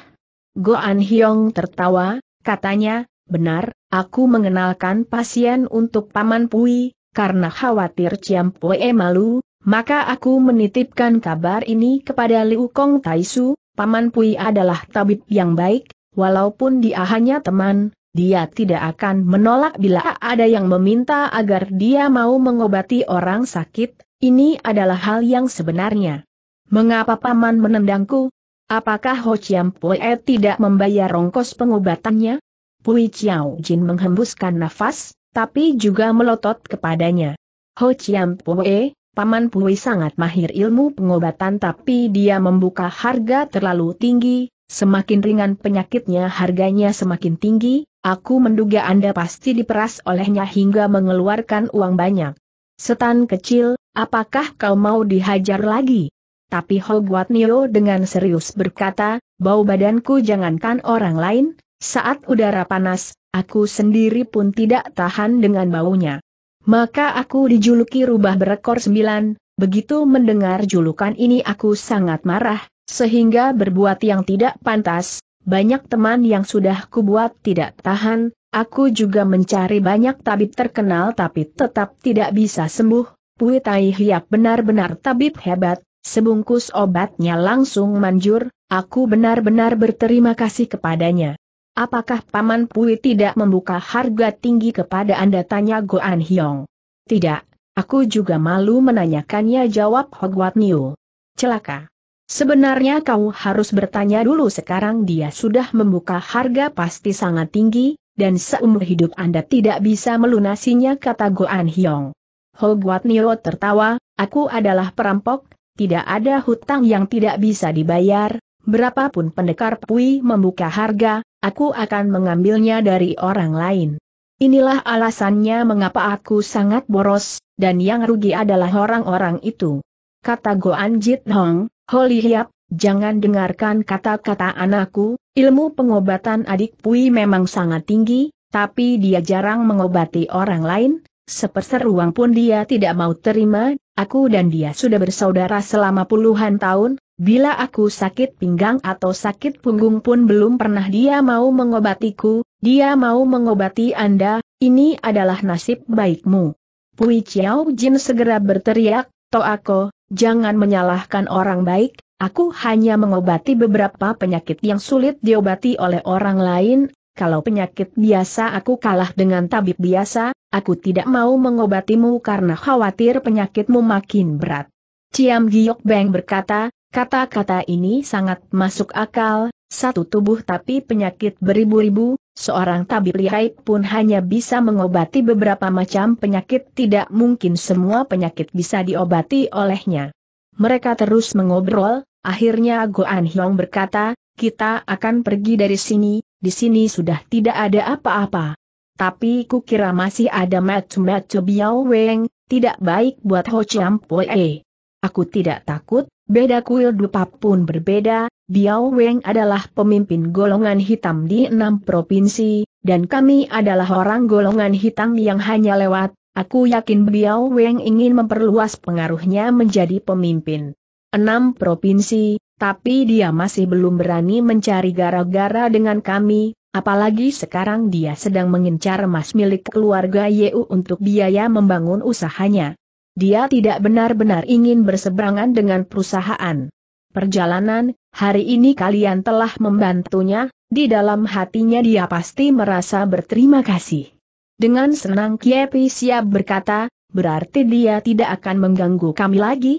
Goan Hyong tertawa, katanya, benar, aku mengenalkan pasien untuk Paman Pui, karena khawatir Ciam Pue malu, maka aku menitipkan kabar ini kepada Liu Kong Taisu, Paman Pui adalah tabib yang baik, walaupun dia hanya teman, dia tidak akan menolak bila ada yang meminta agar dia mau mengobati orang sakit, ini adalah hal yang sebenarnya. Mengapa Paman menendangku, Apakah Ho Chiam Pue tidak membayar rongkos pengobatannya? Pui Chiao Jin menghembuskan nafas, tapi juga melotot kepadanya. Ho Chiam Pue, Paman Pui sangat mahir ilmu pengobatan tapi dia membuka harga terlalu tinggi, semakin ringan penyakitnya harganya semakin tinggi, aku menduga Anda pasti diperas olehnya hingga mengeluarkan uang banyak. Setan kecil, apakah kau mau dihajar lagi? Tapi Hogwat Nio dengan serius berkata, bau badanku jangankan orang lain, saat udara panas, aku sendiri pun tidak tahan dengan baunya. Maka aku dijuluki rubah berekor sembilan, begitu mendengar julukan ini aku sangat marah, sehingga berbuat yang tidak pantas, banyak teman yang sudah kubuat tidak tahan, aku juga mencari banyak tabib terkenal tapi tetap tidak bisa sembuh. Pui Tai Hiap benar-benar tabib hebat, Sebungkus obatnya langsung manjur, aku benar-benar berterima kasih kepadanya. Apakah Paman Pui tidak membuka harga tinggi kepada Anda? Tanya Goan Hyong. Tidak, aku juga malu menanyakannya jawab Hogwat Niu. Celaka. Sebenarnya kau harus bertanya dulu sekarang dia sudah membuka harga pasti sangat tinggi, dan seumur hidup Anda tidak bisa melunasinya kata Goan Hyong. Hogwat Niu tertawa, aku adalah perampok, tidak ada hutang yang tidak bisa dibayar, berapapun pendekar Pui membuka harga, aku akan mengambilnya dari orang lain. Inilah alasannya mengapa aku sangat boros, dan yang rugi adalah orang-orang itu. Kata Goan Jit Hong, Holy Hiap, jangan dengarkan kata-kata anakku, ilmu pengobatan adik Pui memang sangat tinggi, tapi dia jarang mengobati orang lain, seperseruang pun dia tidak mau terima, Aku dan dia sudah bersaudara selama puluhan tahun, bila aku sakit pinggang atau sakit punggung pun belum pernah dia mau mengobatiku, dia mau mengobati Anda, ini adalah nasib baikmu. Pui Chiao Jin segera berteriak, Toako, jangan menyalahkan orang baik, aku hanya mengobati beberapa penyakit yang sulit diobati oleh orang lain, kalau penyakit biasa aku kalah dengan tabib biasa, aku tidak mau mengobatimu karena khawatir penyakitmu makin berat. Ciam Giok Beng berkata, kata-kata ini sangat masuk akal, satu tubuh tapi penyakit beribu-ribu, seorang tabib lihai pun hanya bisa mengobati beberapa macam penyakit tidak mungkin semua penyakit bisa diobati olehnya. Mereka terus mengobrol, akhirnya Goan Hyong berkata, kita akan pergi dari sini, di sini sudah tidak ada apa-apa. Tapi kukira masih ada macu-macu biao weng, tidak baik buat Ho Chiam Poe. Aku tidak takut, beda kuil dupa pun berbeda, Biao Weng adalah pemimpin golongan hitam di enam provinsi, dan kami adalah orang golongan hitam yang hanya lewat, aku yakin Biao Weng ingin memperluas pengaruhnya menjadi pemimpin enam provinsi, tapi dia masih belum berani mencari gara-gara dengan kami, apalagi sekarang dia sedang mengincar emas milik keluarga Yeu untuk biaya membangun usahanya. Dia tidak benar-benar ingin berseberangan dengan perusahaan. Perjalanan, hari ini kalian telah membantunya, di dalam hatinya dia pasti merasa berterima kasih. Dengan senang Kiepi siap berkata, berarti dia tidak akan mengganggu kami lagi?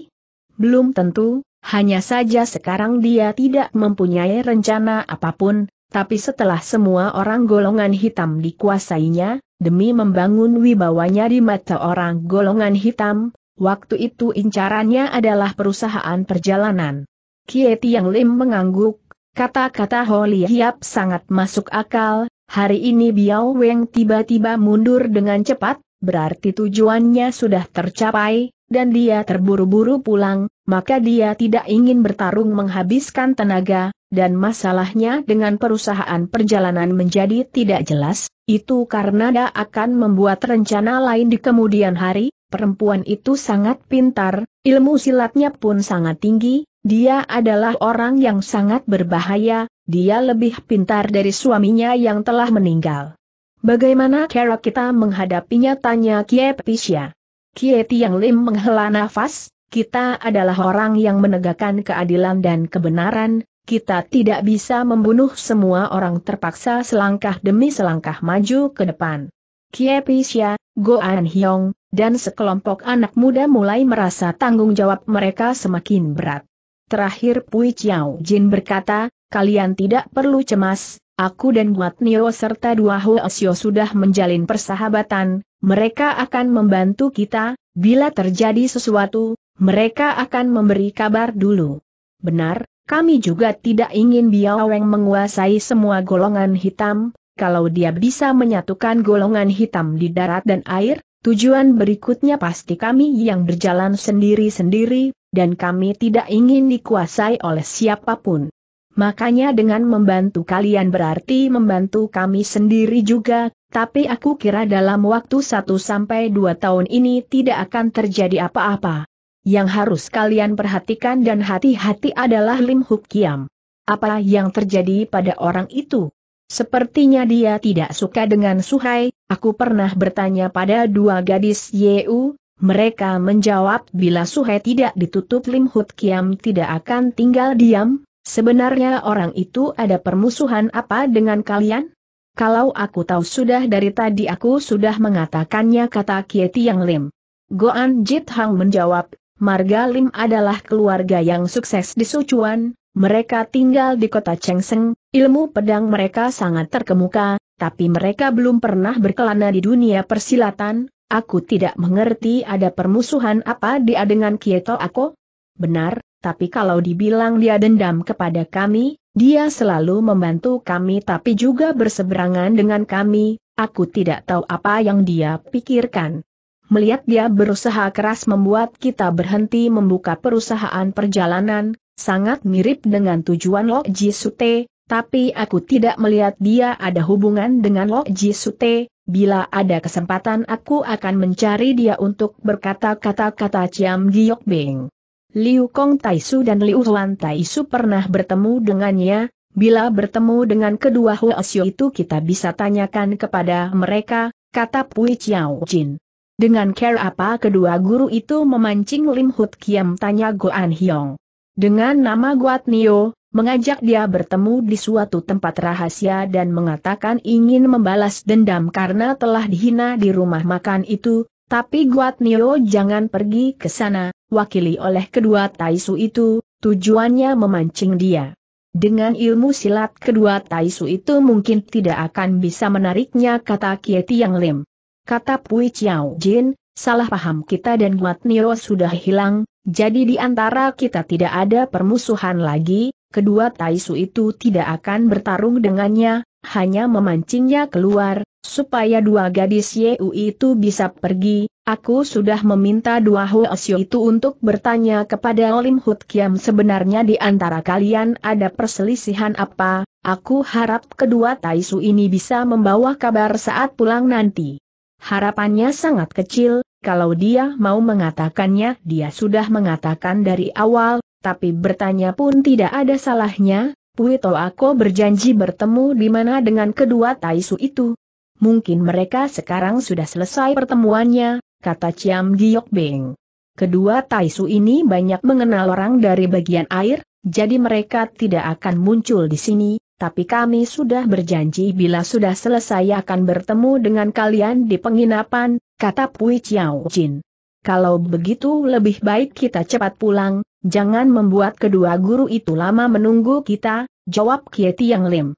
Belum tentu, hanya saja sekarang dia tidak mempunyai rencana apapun, tapi setelah semua orang golongan hitam dikuasainya, demi membangun wibawanya di mata orang golongan hitam, waktu itu incarannya adalah perusahaan perjalanan. Kie yang Lim mengangguk, kata-kata Holly Hiap sangat masuk akal, hari ini Biao Weng tiba-tiba mundur dengan cepat, berarti tujuannya sudah tercapai, dan dia terburu-buru pulang, maka dia tidak ingin bertarung menghabiskan tenaga, dan masalahnya dengan perusahaan perjalanan menjadi tidak jelas, itu karena dia akan membuat rencana lain di kemudian hari, perempuan itu sangat pintar, ilmu silatnya pun sangat tinggi, dia adalah orang yang sangat berbahaya, dia lebih pintar dari suaminya yang telah meninggal. Bagaimana cara kita menghadapinya tanya Kie Pisya. Kie Tiang Lim menghela nafas, kita adalah orang yang menegakkan keadilan dan kebenaran, kita tidak bisa membunuh semua orang terpaksa selangkah demi selangkah maju ke depan. Kie Pisya, Goan Hyong, dan sekelompok anak muda mulai merasa tanggung jawab mereka semakin berat. Terakhir Pui Chiao Jin berkata, kalian tidak perlu cemas, Aku dan Guat Nio serta dua Huo sudah menjalin persahabatan, mereka akan membantu kita, bila terjadi sesuatu, mereka akan memberi kabar dulu. Benar, kami juga tidak ingin Biaweng menguasai semua golongan hitam, kalau dia bisa menyatukan golongan hitam di darat dan air, tujuan berikutnya pasti kami yang berjalan sendiri-sendiri, dan kami tidak ingin dikuasai oleh siapapun. Makanya dengan membantu kalian berarti membantu kami sendiri juga, tapi aku kira dalam waktu 1-2 tahun ini tidak akan terjadi apa-apa. Yang harus kalian perhatikan dan hati-hati adalah Lim Huk Kiam. Apa yang terjadi pada orang itu? Sepertinya dia tidak suka dengan Suhai, aku pernah bertanya pada dua gadis Yeu, mereka menjawab bila Suhai tidak ditutup Lim Huk Kiam tidak akan tinggal diam, Sebenarnya orang itu ada permusuhan apa dengan kalian? Kalau aku tahu sudah dari tadi aku sudah mengatakannya kata Kieti Yang Lim. Goan Jit Hang menjawab, Marga Lim adalah keluarga yang sukses di Sucuan, mereka tinggal di kota Chengseng, ilmu pedang mereka sangat terkemuka, tapi mereka belum pernah berkelana di dunia persilatan, Aku tidak mengerti ada permusuhan apa dia dengan Kieto Ako? Benar, tapi kalau dibilang dia dendam kepada kami, dia selalu membantu kami tapi juga berseberangan dengan kami, aku tidak tahu apa yang dia pikirkan. Melihat dia berusaha keras membuat kita berhenti membuka perusahaan perjalanan, sangat mirip dengan tujuan Lo Jisute, tapi aku tidak melihat dia ada hubungan dengan Lo Jisute, bila ada kesempatan aku akan mencari dia untuk berkata-kata kata Ciam Giok Beng. Liu Kong Taisu dan Liu Huan Taisu pernah bertemu dengannya, bila bertemu dengan kedua Xiu itu kita bisa tanyakan kepada mereka, kata Pui Chiao Jin. Dengan care apa kedua guru itu memancing Lim Hut Kiam tanya Goan Hyong. Dengan nama Guat Nio, mengajak dia bertemu di suatu tempat rahasia dan mengatakan ingin membalas dendam karena telah dihina di rumah makan itu, tapi Guat Nio jangan pergi ke sana, wakili oleh kedua Taisu itu, tujuannya memancing dia. Dengan ilmu silat kedua Taisu itu mungkin tidak akan bisa menariknya kata Kieti Yang Lim. Kata Pui Chiao Jin, salah paham kita dan Guat Nio sudah hilang, jadi di antara kita tidak ada permusuhan lagi, kedua Taisu itu tidak akan bertarung dengannya, hanya memancingnya keluar, supaya dua gadis Yeu itu bisa pergi, aku sudah meminta dua Hoesio itu untuk bertanya kepada Olim Hut Kiam sebenarnya di antara kalian ada perselisihan apa, aku harap kedua Taisu ini bisa membawa kabar saat pulang nanti. Harapannya sangat kecil, kalau dia mau mengatakannya dia sudah mengatakan dari awal, tapi bertanya pun tidak ada salahnya, Puito aku berjanji bertemu di mana dengan kedua Taisu itu. Mungkin mereka sekarang sudah selesai pertemuannya, kata Ciam Giok Beng. Kedua Taisu ini banyak mengenal orang dari bagian air, jadi mereka tidak akan muncul di sini, tapi kami sudah berjanji bila sudah selesai akan bertemu dengan kalian di penginapan, kata Pui Chiao Jin. Kalau begitu lebih baik kita cepat pulang, jangan membuat kedua guru itu lama menunggu kita, jawab Kieti Yang Lim.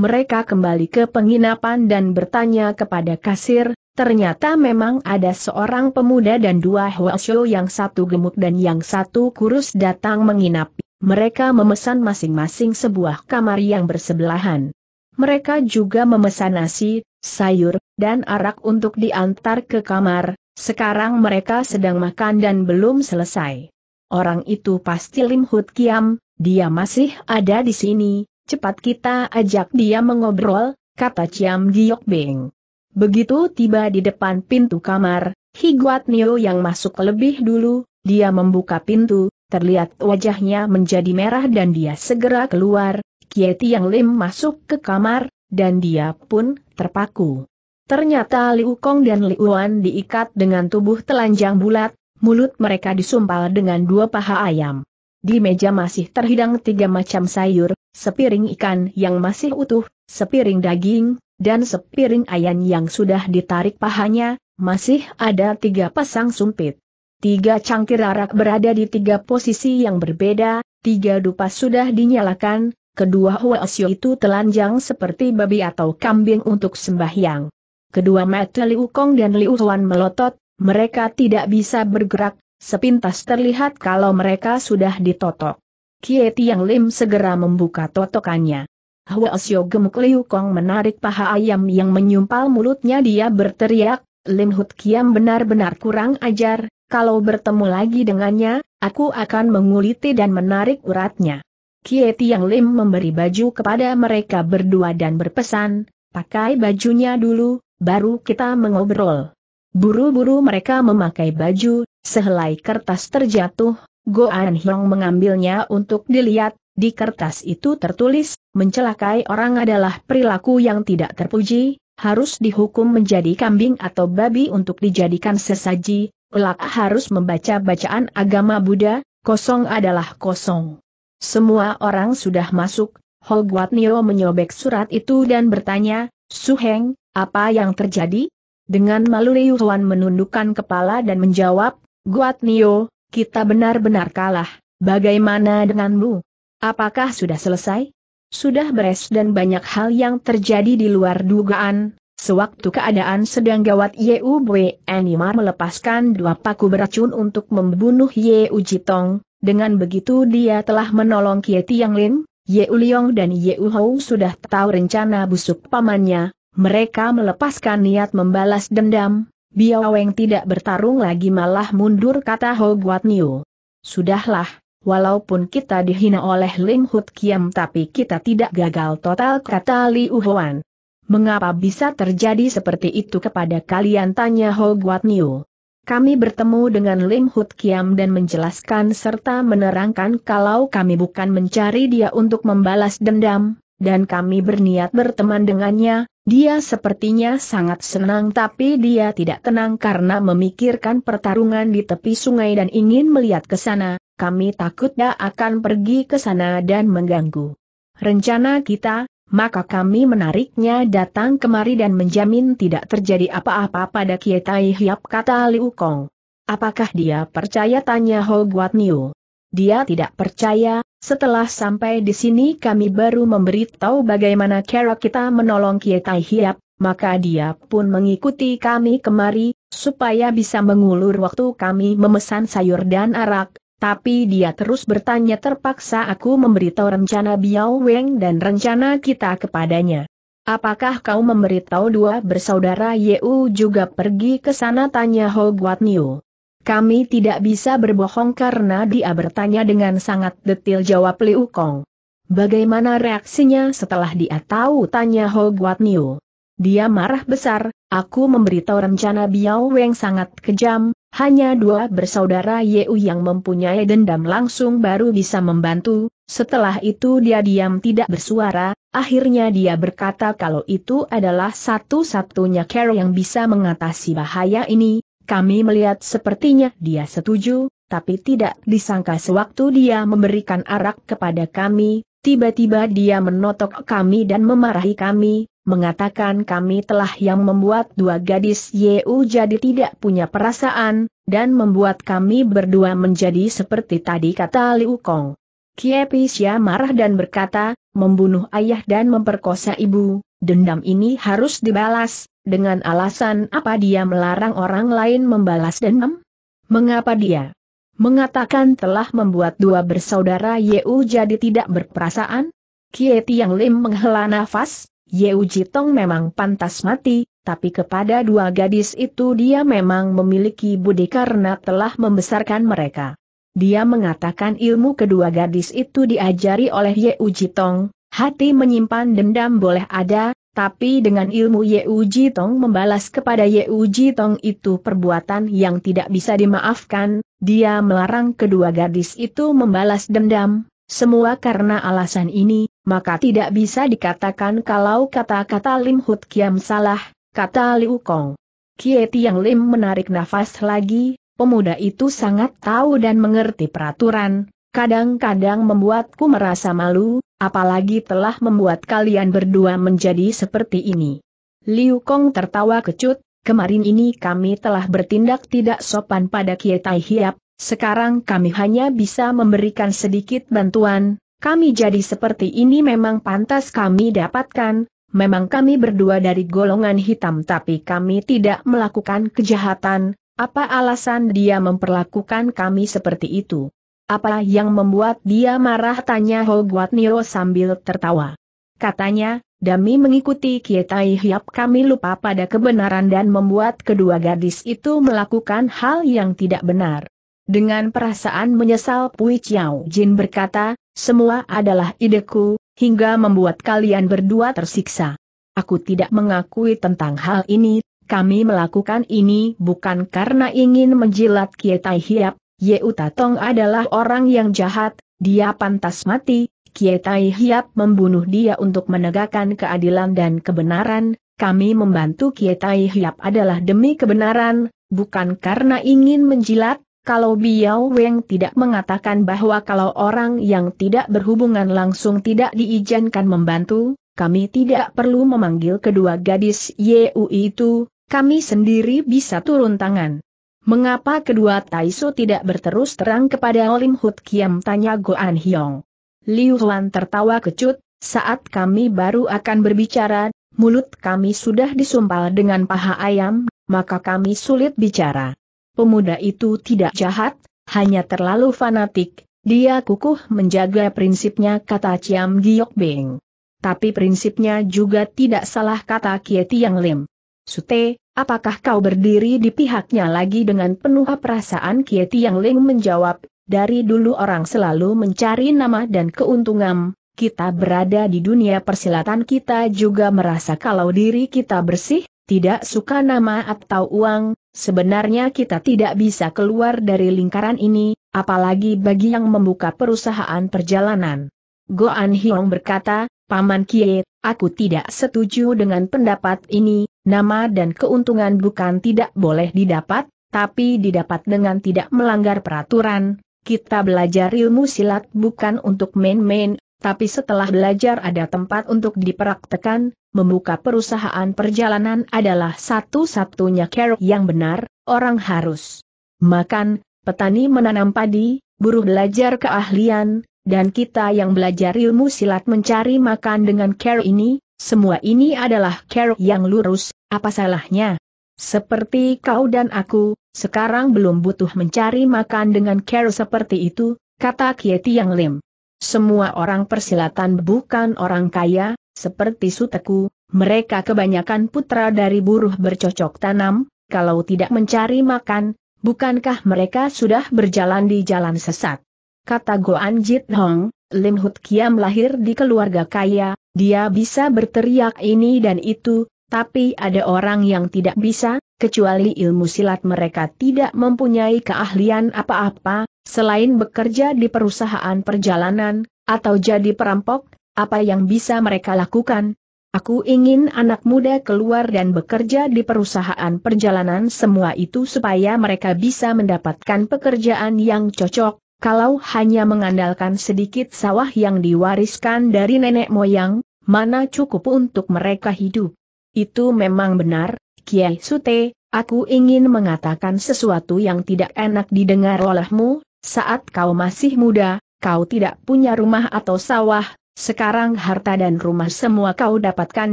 Mereka kembali ke penginapan dan bertanya kepada kasir, ternyata memang ada seorang pemuda dan dua Hwasyo yang satu gemuk dan yang satu kurus datang menginap. Mereka memesan masing-masing sebuah kamar yang bersebelahan. Mereka juga memesan nasi, sayur, dan arak untuk diantar ke kamar, sekarang mereka sedang makan dan belum selesai. Orang itu pasti Lim Hut Kiam, dia masih ada di sini, cepat kita ajak dia mengobrol, kata Ciam Giok Beng. Begitu tiba di depan pintu kamar, Higuat Nio yang masuk lebih dulu, dia membuka pintu, terlihat wajahnya menjadi merah dan dia segera keluar, Kieti yang Lim masuk ke kamar, dan dia pun terpaku. Ternyata Liu Kong dan Liuan diikat dengan tubuh telanjang bulat, mulut mereka disumpal dengan dua paha ayam. Di meja masih terhidang tiga macam sayur, sepiring ikan yang masih utuh, sepiring daging, dan sepiring ayam yang sudah ditarik pahanya, masih ada tiga pasang sumpit. Tiga cangkir arak berada di tiga posisi yang berbeda, tiga dupa sudah dinyalakan, kedua Huasyo itu telanjang seperti babi atau kambing untuk sembahyang. Kedua mata Liu Kong dan Liu Huan melotot, mereka tidak bisa bergerak, sepintas terlihat kalau mereka sudah ditotok. Kie Tiang Lim segera membuka totokannya. Hwa Sio gemuk Liu Kong menarik paha ayam yang menyumpal mulutnya dia berteriak, Lim Hut Kiam benar-benar kurang ajar, kalau bertemu lagi dengannya, aku akan menguliti dan menarik uratnya. Kie Tiang Lim memberi baju kepada mereka berdua dan berpesan, pakai bajunya dulu, baru kita mengobrol. Buru-buru mereka memakai baju, sehelai kertas terjatuh, Goan Hyong mengambilnya untuk dilihat, di kertas itu tertulis, mencelakai orang adalah perilaku yang tidak terpuji, harus dihukum menjadi kambing atau babi untuk dijadikan sesaji, Lak harus membaca bacaan agama Buddha, kosong adalah kosong. Semua orang sudah masuk, Hogwat Nio menyobek surat itu dan bertanya, Suheng, apa yang terjadi? Dengan malu Liu Huan menundukkan kepala dan menjawab, Guat Nio, kita benar-benar kalah, bagaimana denganmu? Apakah sudah selesai? Sudah beres dan banyak hal yang terjadi di luar dugaan, Sewaktu keadaan sedang gawat Yeu Bwe Animar melepaskan dua paku beracun untuk membunuh Yeu Jitong, dengan begitu dia telah menolong Kieti Yang Lin, Ye Uliong dan Ye Uhong sudah tahu rencana busuk pamannya, mereka melepaskan niat membalas dendam, Biao tidak bertarung lagi malah mundur kata Ho Guat Niu. Sudahlah, walaupun kita dihina oleh Ling Hut Kiam tapi kita tidak gagal total kata Li Uhuan. Mengapa bisa terjadi seperti itu kepada kalian tanya Ho Guat Niu. Kami bertemu dengan Lim Hut Kiam dan menjelaskan serta menerangkan kalau kami bukan mencari dia untuk membalas dendam, dan kami berniat berteman dengannya, dia sepertinya sangat senang tapi dia tidak tenang karena memikirkan pertarungan di tepi sungai dan ingin melihat ke sana, kami takutnya akan pergi ke sana dan mengganggu. Rencana kita, maka kami menariknya datang kemari dan menjamin tidak terjadi apa-apa pada Kietai Hiap kata Liu Kong. Apakah dia percaya tanya Ho Guat Niu? Dia tidak percaya, setelah sampai di sini kami baru memberitahu bagaimana cara kita menolong Kietai Hiap, maka dia pun mengikuti kami kemari, supaya bisa mengulur waktu kami memesan sayur dan arak, tapi dia terus bertanya terpaksa aku memberitahu rencana Biao Weng dan rencana kita kepadanya. Apakah kau memberitahu dua bersaudara Yeu juga pergi ke sana tanya Ho Guat Niu. Kami tidak bisa berbohong karena dia bertanya dengan sangat detil jawab Liu Kong. Bagaimana reaksinya setelah dia tahu tanya Ho Guat Niu. Dia marah besar, aku memberitahu rencana Biao Weng sangat kejam, hanya dua bersaudara Yeu yang mempunyai dendam langsung baru bisa membantu, setelah itu dia diam tidak bersuara, akhirnya dia berkata kalau itu adalah satu-satunya Carol yang bisa mengatasi bahaya ini, kami melihat sepertinya dia setuju, tapi tidak disangka sewaktu dia memberikan arak kepada kami, tiba-tiba dia menotok kami dan memarahi kami, mengatakan kami telah yang membuat dua gadis Yeu jadi tidak punya perasaan, dan membuat kami berdua menjadi seperti tadi kata Liu Kong. Kiepisya marah dan berkata, membunuh ayah dan memperkosa ibu, dendam ini harus dibalas, dengan alasan apa dia melarang orang lain membalas dendam? Mengapa dia mengatakan telah membuat dua bersaudara Yeu jadi tidak berperasaan? Kie Tiang Lim menghela nafas, Ye Tong memang pantas mati, tapi kepada dua gadis itu dia memang memiliki budi karena telah membesarkan mereka. Dia mengatakan ilmu kedua gadis itu diajari oleh Ye Tong. hati menyimpan dendam boleh ada, tapi dengan ilmu Ye Tong membalas kepada Ye Tong itu perbuatan yang tidak bisa dimaafkan, dia melarang kedua gadis itu membalas dendam, semua karena alasan ini, maka tidak bisa dikatakan kalau kata-kata Lim Hut Kiam salah, kata Liu Kong. Kie Tiang Lim menarik nafas lagi, pemuda itu sangat tahu dan mengerti peraturan, kadang-kadang membuatku merasa malu, apalagi telah membuat kalian berdua menjadi seperti ini. Liu Kong tertawa kecut, kemarin ini kami telah bertindak tidak sopan pada Kie Tai Hiap, sekarang kami hanya bisa memberikan sedikit bantuan, kami jadi seperti ini memang pantas kami dapatkan, memang kami berdua dari golongan hitam tapi kami tidak melakukan kejahatan, apa alasan dia memperlakukan kami seperti itu? Apa yang membuat dia marah tanya Hogwat Niro sambil tertawa. Katanya, Dami mengikuti Kietai Hiap kami lupa pada kebenaran dan membuat kedua gadis itu melakukan hal yang tidak benar. Dengan perasaan menyesal Pui Chiao Jin berkata, semua adalah ideku, hingga membuat kalian berdua tersiksa. Aku tidak mengakui tentang hal ini, kami melakukan ini bukan karena ingin menjilat Kie Tai Hiap, Yeuta Tong adalah orang yang jahat, dia pantas mati, Kie Tai Hiap membunuh dia untuk menegakkan keadilan dan kebenaran, kami membantu Kie Tai Hiap adalah demi kebenaran, bukan karena ingin menjilat, kalau Biao Weng tidak mengatakan bahwa kalau orang yang tidak berhubungan langsung tidak diizinkan membantu, kami tidak perlu memanggil kedua gadis Yui itu, kami sendiri bisa turun tangan. Mengapa kedua Taisu tidak berterus terang kepada Lim Hut Kiam tanya Goan Hyong. Liu Huan tertawa kecut, saat kami baru akan berbicara, mulut kami sudah disumpal dengan paha ayam, maka kami sulit bicara. Pemuda itu tidak jahat, hanya terlalu fanatik, dia kukuh menjaga prinsipnya kata Ciam Giok Beng. Tapi prinsipnya juga tidak salah kata Kieti Yang Lim. Sute, apakah kau berdiri di pihaknya lagi dengan penuh perasaan Kieti Yang Lim menjawab, dari dulu orang selalu mencari nama dan keuntungan, kita berada di dunia persilatan kita juga merasa kalau diri kita bersih, tidak suka nama atau uang, sebenarnya kita tidak bisa keluar dari lingkaran ini, apalagi bagi yang membuka perusahaan perjalanan. Goan Hiong berkata, Paman Kie, aku tidak setuju dengan pendapat ini, nama dan keuntungan bukan tidak boleh didapat, tapi didapat dengan tidak melanggar peraturan, kita belajar ilmu silat bukan untuk main-main, tapi setelah belajar ada tempat untuk dipraktekan, membuka perusahaan perjalanan adalah satu-satunya cara yang benar, orang harus makan, petani menanam padi, buruh belajar keahlian, dan kita yang belajar ilmu silat mencari makan dengan cara ini, semua ini adalah cara yang lurus, apa salahnya? Seperti kau dan aku, sekarang belum butuh mencari makan dengan cara seperti itu, kata Kieti Yang Lim. Semua orang persilatan bukan orang kaya, seperti Suteku, mereka kebanyakan putra dari buruh bercocok tanam, kalau tidak mencari makan, bukankah mereka sudah berjalan di jalan sesat? Kata Goan Jit Hong, Lim Hut Kiam lahir di keluarga kaya, dia bisa berteriak ini dan itu, tapi ada orang yang tidak bisa, kecuali ilmu silat mereka tidak mempunyai keahlian apa-apa, Selain bekerja di perusahaan perjalanan, atau jadi perampok, apa yang bisa mereka lakukan? Aku ingin anak muda keluar dan bekerja di perusahaan perjalanan semua itu supaya mereka bisa mendapatkan pekerjaan yang cocok, kalau hanya mengandalkan sedikit sawah yang diwariskan dari nenek moyang, mana cukup untuk mereka hidup. Itu memang benar, Kiai Sute, aku ingin mengatakan sesuatu yang tidak enak didengar olehmu, saat kau masih muda, kau tidak punya rumah atau sawah, sekarang harta dan rumah semua kau dapatkan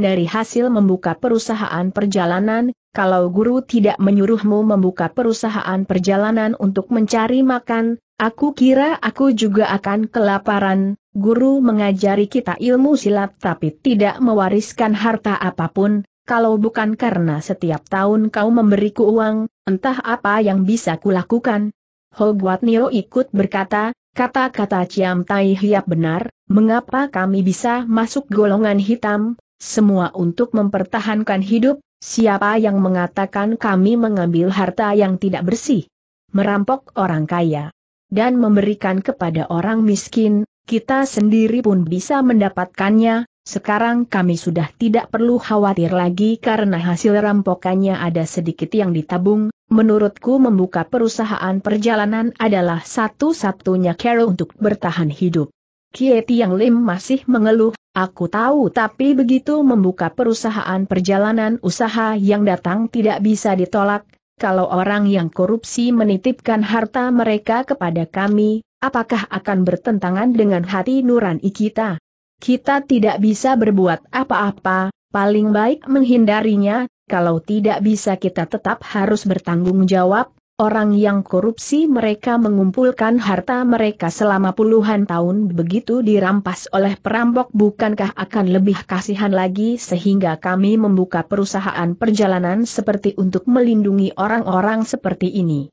dari hasil membuka perusahaan perjalanan, kalau guru tidak menyuruhmu membuka perusahaan perjalanan untuk mencari makan, aku kira aku juga akan kelaparan, guru mengajari kita ilmu silat tapi tidak mewariskan harta apapun, kalau bukan karena setiap tahun kau memberiku uang, entah apa yang bisa kulakukan, Guat Nio ikut berkata, kata-kata Ciam Tai Hiap benar, mengapa kami bisa masuk golongan hitam, semua untuk mempertahankan hidup, siapa yang mengatakan kami mengambil harta yang tidak bersih? Merampok orang kaya dan memberikan kepada orang miskin, kita sendiri pun bisa mendapatkannya, sekarang kami sudah tidak perlu khawatir lagi karena hasil rampokannya ada sedikit yang ditabung, menurutku membuka perusahaan perjalanan adalah satu-satunya cara untuk bertahan hidup. Kie yang Lim masih mengeluh, aku tahu tapi begitu membuka perusahaan perjalanan usaha yang datang tidak bisa ditolak, kalau orang yang korupsi menitipkan harta mereka kepada kami, apakah akan bertentangan dengan hati nurani kita? Kita tidak bisa berbuat apa-apa, paling baik menghindarinya, kalau tidak bisa kita tetap harus bertanggung jawab, orang yang korupsi mereka mengumpulkan harta mereka selama puluhan tahun begitu dirampas oleh perampok bukankah akan lebih kasihan lagi sehingga kami membuka perusahaan perjalanan seperti untuk melindungi orang-orang seperti ini.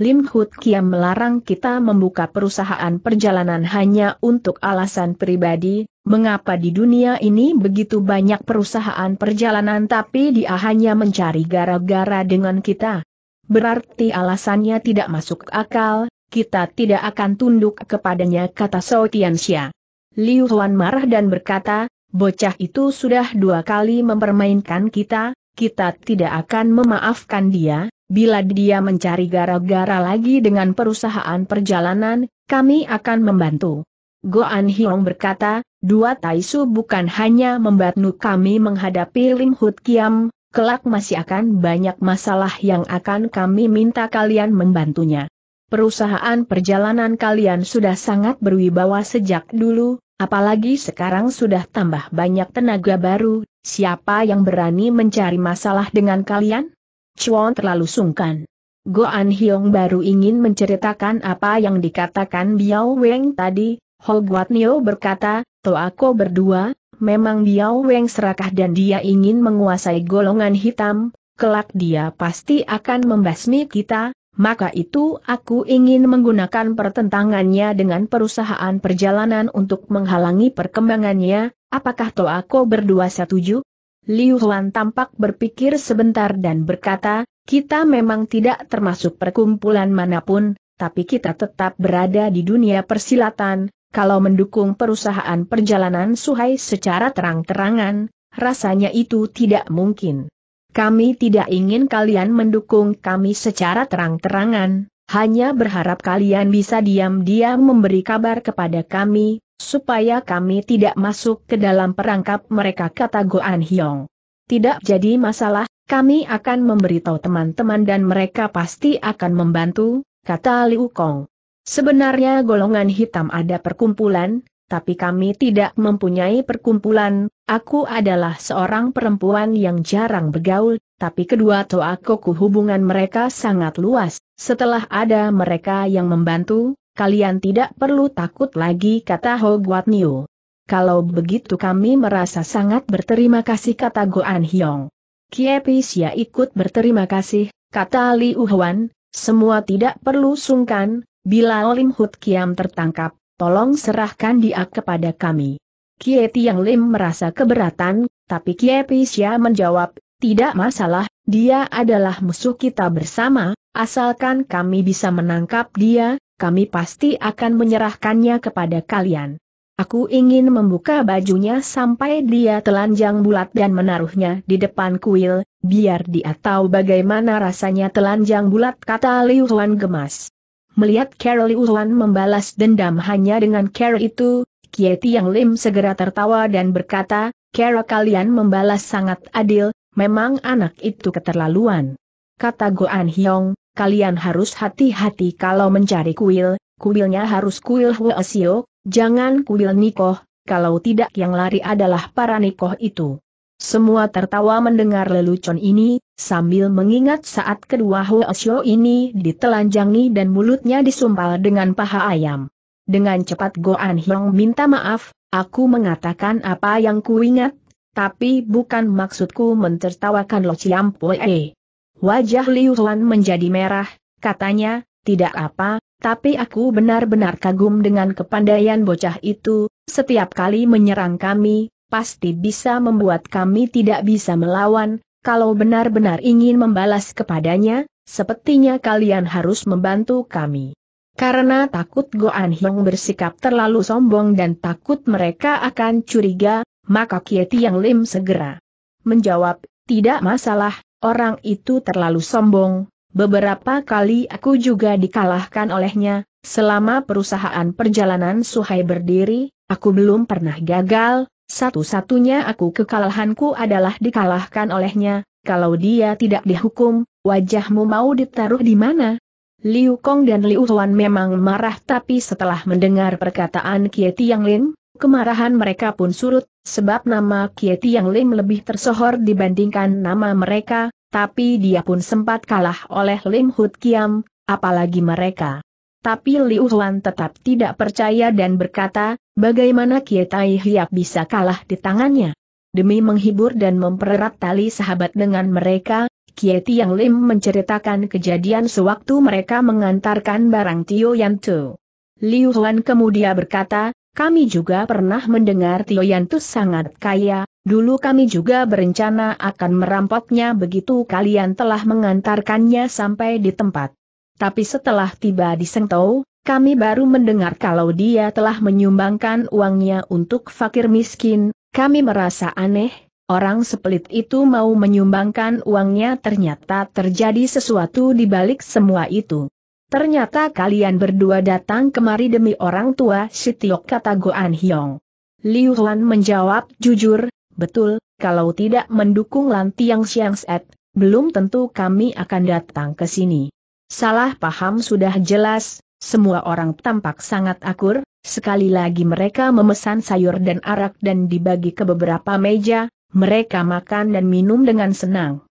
Lim Hut Kiam melarang kita membuka perusahaan perjalanan hanya untuk alasan pribadi, mengapa di dunia ini begitu banyak perusahaan perjalanan tapi dia hanya mencari gara-gara dengan kita. Berarti alasannya tidak masuk akal, kita tidak akan tunduk kepadanya kata Sao Tianxia. Liu Huan marah dan berkata, bocah itu sudah dua kali mempermainkan kita, kita tidak akan memaafkan dia, Bila dia mencari gara-gara lagi dengan perusahaan perjalanan, kami akan membantu. Goan Hiong berkata, dua Taisu bukan hanya membantu kami menghadapi Lim Hut Kiam, kelak masih akan banyak masalah yang akan kami minta kalian membantunya. Perusahaan perjalanan kalian sudah sangat berwibawa sejak dulu, apalagi sekarang sudah tambah banyak tenaga baru, siapa yang berani mencari masalah dengan kalian? Chuan terlalu sungkan. Goan Hyong baru ingin menceritakan apa yang dikatakan Biao Weng tadi, Ho Guat Nio berkata, Toako berdua, memang Biao Weng serakah dan dia ingin menguasai golongan hitam, kelak dia pasti akan membasmi kita, maka itu aku ingin menggunakan pertentangannya dengan perusahaan perjalanan untuk menghalangi perkembangannya, apakah Toako berdua setuju? Liu Huan tampak berpikir sebentar dan berkata, kita memang tidak termasuk perkumpulan manapun, tapi kita tetap berada di dunia persilatan, kalau mendukung perusahaan perjalanan Suhai secara terang-terangan, rasanya itu tidak mungkin. Kami tidak ingin kalian mendukung kami secara terang-terangan, hanya berharap kalian bisa diam-diam memberi kabar kepada kami, supaya kami tidak masuk ke dalam perangkap mereka kata Goan Hyong. Tidak jadi masalah, kami akan memberitahu teman-teman dan mereka pasti akan membantu, kata Liu Kong. Sebenarnya golongan hitam ada perkumpulan, tapi kami tidak mempunyai perkumpulan, aku adalah seorang perempuan yang jarang bergaul, tapi kedua toa koku hubungan mereka sangat luas, setelah ada mereka yang membantu, Kalian tidak perlu takut lagi kata Ho Guat Niu. Kalau begitu kami merasa sangat berterima kasih kata Goan Hyong. Kiepisia ikut berterima kasih, kata Li Uhuan, semua tidak perlu sungkan, bila Lim Hut Kiam tertangkap, tolong serahkan dia kepada kami. Kie Tiang Lim merasa keberatan, tapi Kiepisia menjawab, tidak masalah, dia adalah musuh kita bersama, asalkan kami bisa menangkap dia, kami pasti akan menyerahkannya kepada kalian. Aku ingin membuka bajunya sampai dia telanjang bulat dan menaruhnya di depan kuil, biar dia tahu bagaimana rasanya telanjang bulat kata Liu Huan gemas. Melihat Carol Liu Huan membalas dendam hanya dengan Carol itu, Kieti Yang Lim segera tertawa dan berkata, Carol kalian membalas sangat adil, memang anak itu keterlaluan. Kata Goan Hyong, kalian harus hati-hati kalau mencari kuil, kuilnya harus kuil Huasio, jangan kuil Nikoh, kalau tidak yang lari adalah para Nikoh itu. Semua tertawa mendengar lelucon ini, sambil mengingat saat kedua Huasio ini ditelanjangi dan mulutnya disumpal dengan paha ayam. Dengan cepat Goan Hyong minta maaf, aku mengatakan apa yang kuingat, tapi bukan maksudku mentertawakan Lo Chiam Pue. Wajah Liu Huan menjadi merah, katanya, tidak apa, tapi aku benar-benar kagum dengan kepandaian bocah itu, setiap kali menyerang kami, pasti bisa membuat kami tidak bisa melawan, kalau benar-benar ingin membalas kepadanya, sepertinya kalian harus membantu kami. Karena takut Goan Hyong bersikap terlalu sombong dan takut mereka akan curiga, maka Kieti yang Lim segera menjawab, tidak masalah, Orang itu terlalu sombong, beberapa kali aku juga dikalahkan olehnya, selama perusahaan perjalanan Suhai berdiri, aku belum pernah gagal, satu-satunya aku kekalahanku adalah dikalahkan olehnya, kalau dia tidak dihukum, wajahmu mau ditaruh di mana? Liu Kong dan Liu Huan memang marah tapi setelah mendengar perkataan Yang Lin kemarahan mereka pun surut, sebab nama Kieti Yang Lim lebih tersohor dibandingkan nama mereka, tapi dia pun sempat kalah oleh Lim Hut Kiam, apalagi mereka. Tapi Liu Huan tetap tidak percaya dan berkata, bagaimana Kietai Hiap bisa kalah di tangannya. Demi menghibur dan mempererat tali sahabat dengan mereka, Kieti Yang Lim menceritakan kejadian sewaktu mereka mengantarkan barang Tio Yan Tu. Liu Huan kemudian berkata, kami juga pernah mendengar Tio Yantus sangat kaya, dulu kami juga berencana akan merampoknya begitu kalian telah mengantarkannya sampai di tempat. Tapi setelah tiba di Sengtou, kami baru mendengar kalau dia telah menyumbangkan uangnya untuk fakir miskin, kami merasa aneh, orang sepelit itu mau menyumbangkan uangnya ternyata terjadi sesuatu di balik semua itu. Ternyata kalian berdua datang kemari demi orang tua si Tiok kata Goan Hyong. Liu Huan menjawab jujur, betul, kalau tidak mendukung Lan Tiang Siang Set, belum tentu kami akan datang ke sini. Salah paham sudah jelas, semua orang tampak sangat akur, sekali lagi mereka memesan sayur dan arak dan dibagi ke beberapa meja, mereka makan dan minum dengan senang.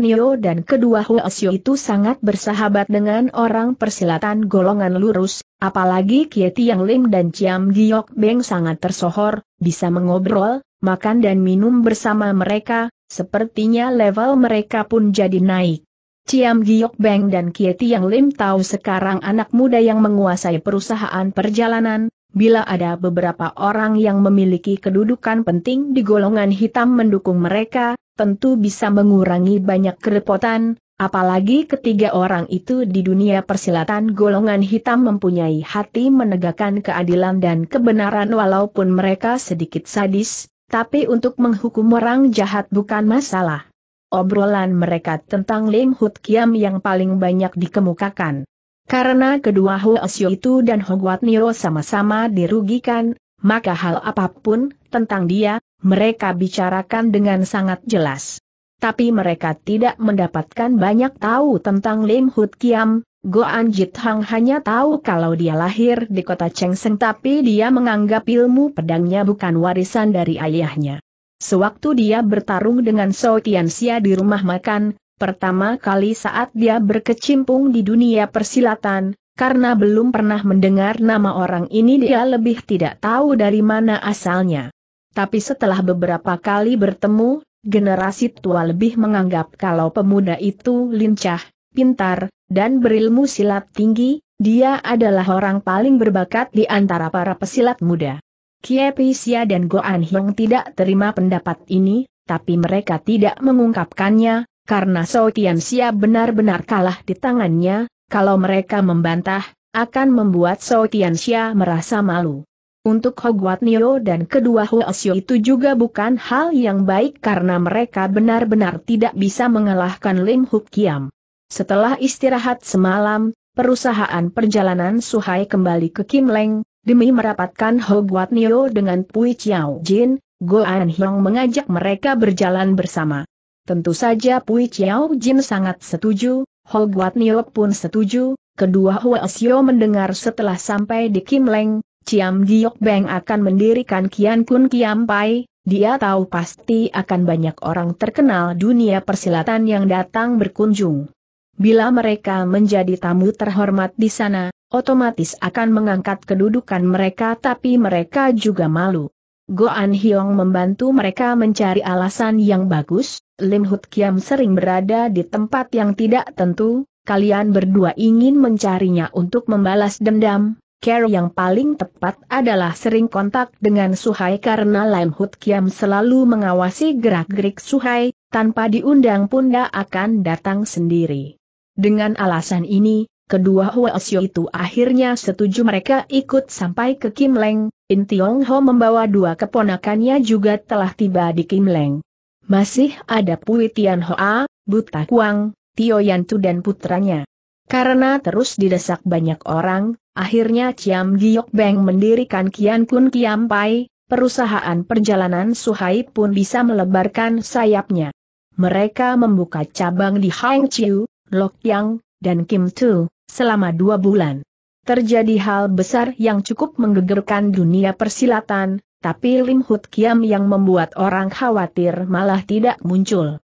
Nio dan kedua Asio itu sangat bersahabat dengan orang persilatan golongan lurus, apalagi Kie Tiang Lim dan Ciam Giok Beng sangat tersohor, bisa mengobrol, makan dan minum bersama mereka, sepertinya level mereka pun jadi naik. Ciam Giok Beng dan Kie Tiang Lim tahu sekarang anak muda yang menguasai perusahaan perjalanan, bila ada beberapa orang yang memiliki kedudukan penting di golongan hitam mendukung mereka, tentu bisa mengurangi banyak kerepotan, apalagi ketiga orang itu di dunia persilatan golongan hitam mempunyai hati menegakkan keadilan dan kebenaran walaupun mereka sedikit sadis, tapi untuk menghukum orang jahat bukan masalah. Obrolan mereka tentang Lim Hut Kiam yang paling banyak dikemukakan. Karena kedua Hoesyo itu dan Hogwat Niro sama-sama dirugikan, maka hal apapun tentang dia, mereka bicarakan dengan sangat jelas. Tapi mereka tidak mendapatkan banyak tahu tentang Lim Hut Kiam, Goan Jit Hang hanya tahu kalau dia lahir di kota Chengseng tapi dia menganggap ilmu pedangnya bukan warisan dari ayahnya. Sewaktu dia bertarung dengan So Tianxia di rumah makan, pertama kali saat dia berkecimpung di dunia persilatan, karena belum pernah mendengar nama orang ini dia lebih tidak tahu dari mana asalnya tapi setelah beberapa kali bertemu, generasi tua lebih menganggap kalau pemuda itu lincah, pintar, dan berilmu silat tinggi, dia adalah orang paling berbakat di antara para pesilat muda. Kiepisia dan Goan Hyung tidak terima pendapat ini, tapi mereka tidak mengungkapkannya, karena So Tian Sia benar-benar kalah di tangannya, kalau mereka membantah, akan membuat So Tian Sia merasa malu. Untuk Hogwat Neo dan kedua Huosio itu juga bukan hal yang baik karena mereka benar-benar tidak bisa mengalahkan Lim Huk Kiam. Setelah istirahat semalam, perusahaan perjalanan Suhai kembali ke Kim Leng, demi merapatkan Hogwat Neo dengan Pui Chiao Jin, An Hyong mengajak mereka berjalan bersama. Tentu saja Pui Chiao Jin sangat setuju, Hogwat Neo pun setuju, kedua Huosio mendengar setelah sampai di Kim Leng, Ciam Giok Beng akan mendirikan Kian Kun Kiam Pai, dia tahu pasti akan banyak orang terkenal dunia persilatan yang datang berkunjung. Bila mereka menjadi tamu terhormat di sana, otomatis akan mengangkat kedudukan mereka tapi mereka juga malu. Goan Hyong membantu mereka mencari alasan yang bagus, Lim Hut Kiam sering berada di tempat yang tidak tentu, kalian berdua ingin mencarinya untuk membalas dendam, Care yang paling tepat adalah sering kontak dengan Suhai karena Lam Hut Kiam selalu mengawasi gerak-gerik Suhai, tanpa diundang pun dia akan datang sendiri. Dengan alasan ini, kedua Huasyo itu akhirnya setuju mereka ikut sampai ke Kim Leng, In Tiong Ho membawa dua keponakannya juga telah tiba di Kim Leng. Masih ada Pui Tian Hoa, Buta Kuang, Tio Yantu dan putranya. Karena terus didesak banyak orang, akhirnya Ciam Giok Beng mendirikan Kian Kun Kiam Pai, perusahaan perjalanan Suhai pun bisa melebarkan sayapnya. Mereka membuka cabang di Hang Chiu, Lok Yang, dan Kim Tu, selama dua bulan. Terjadi hal besar yang cukup menggegerkan dunia persilatan, tapi Lim Hut Kiam yang membuat orang khawatir malah tidak muncul.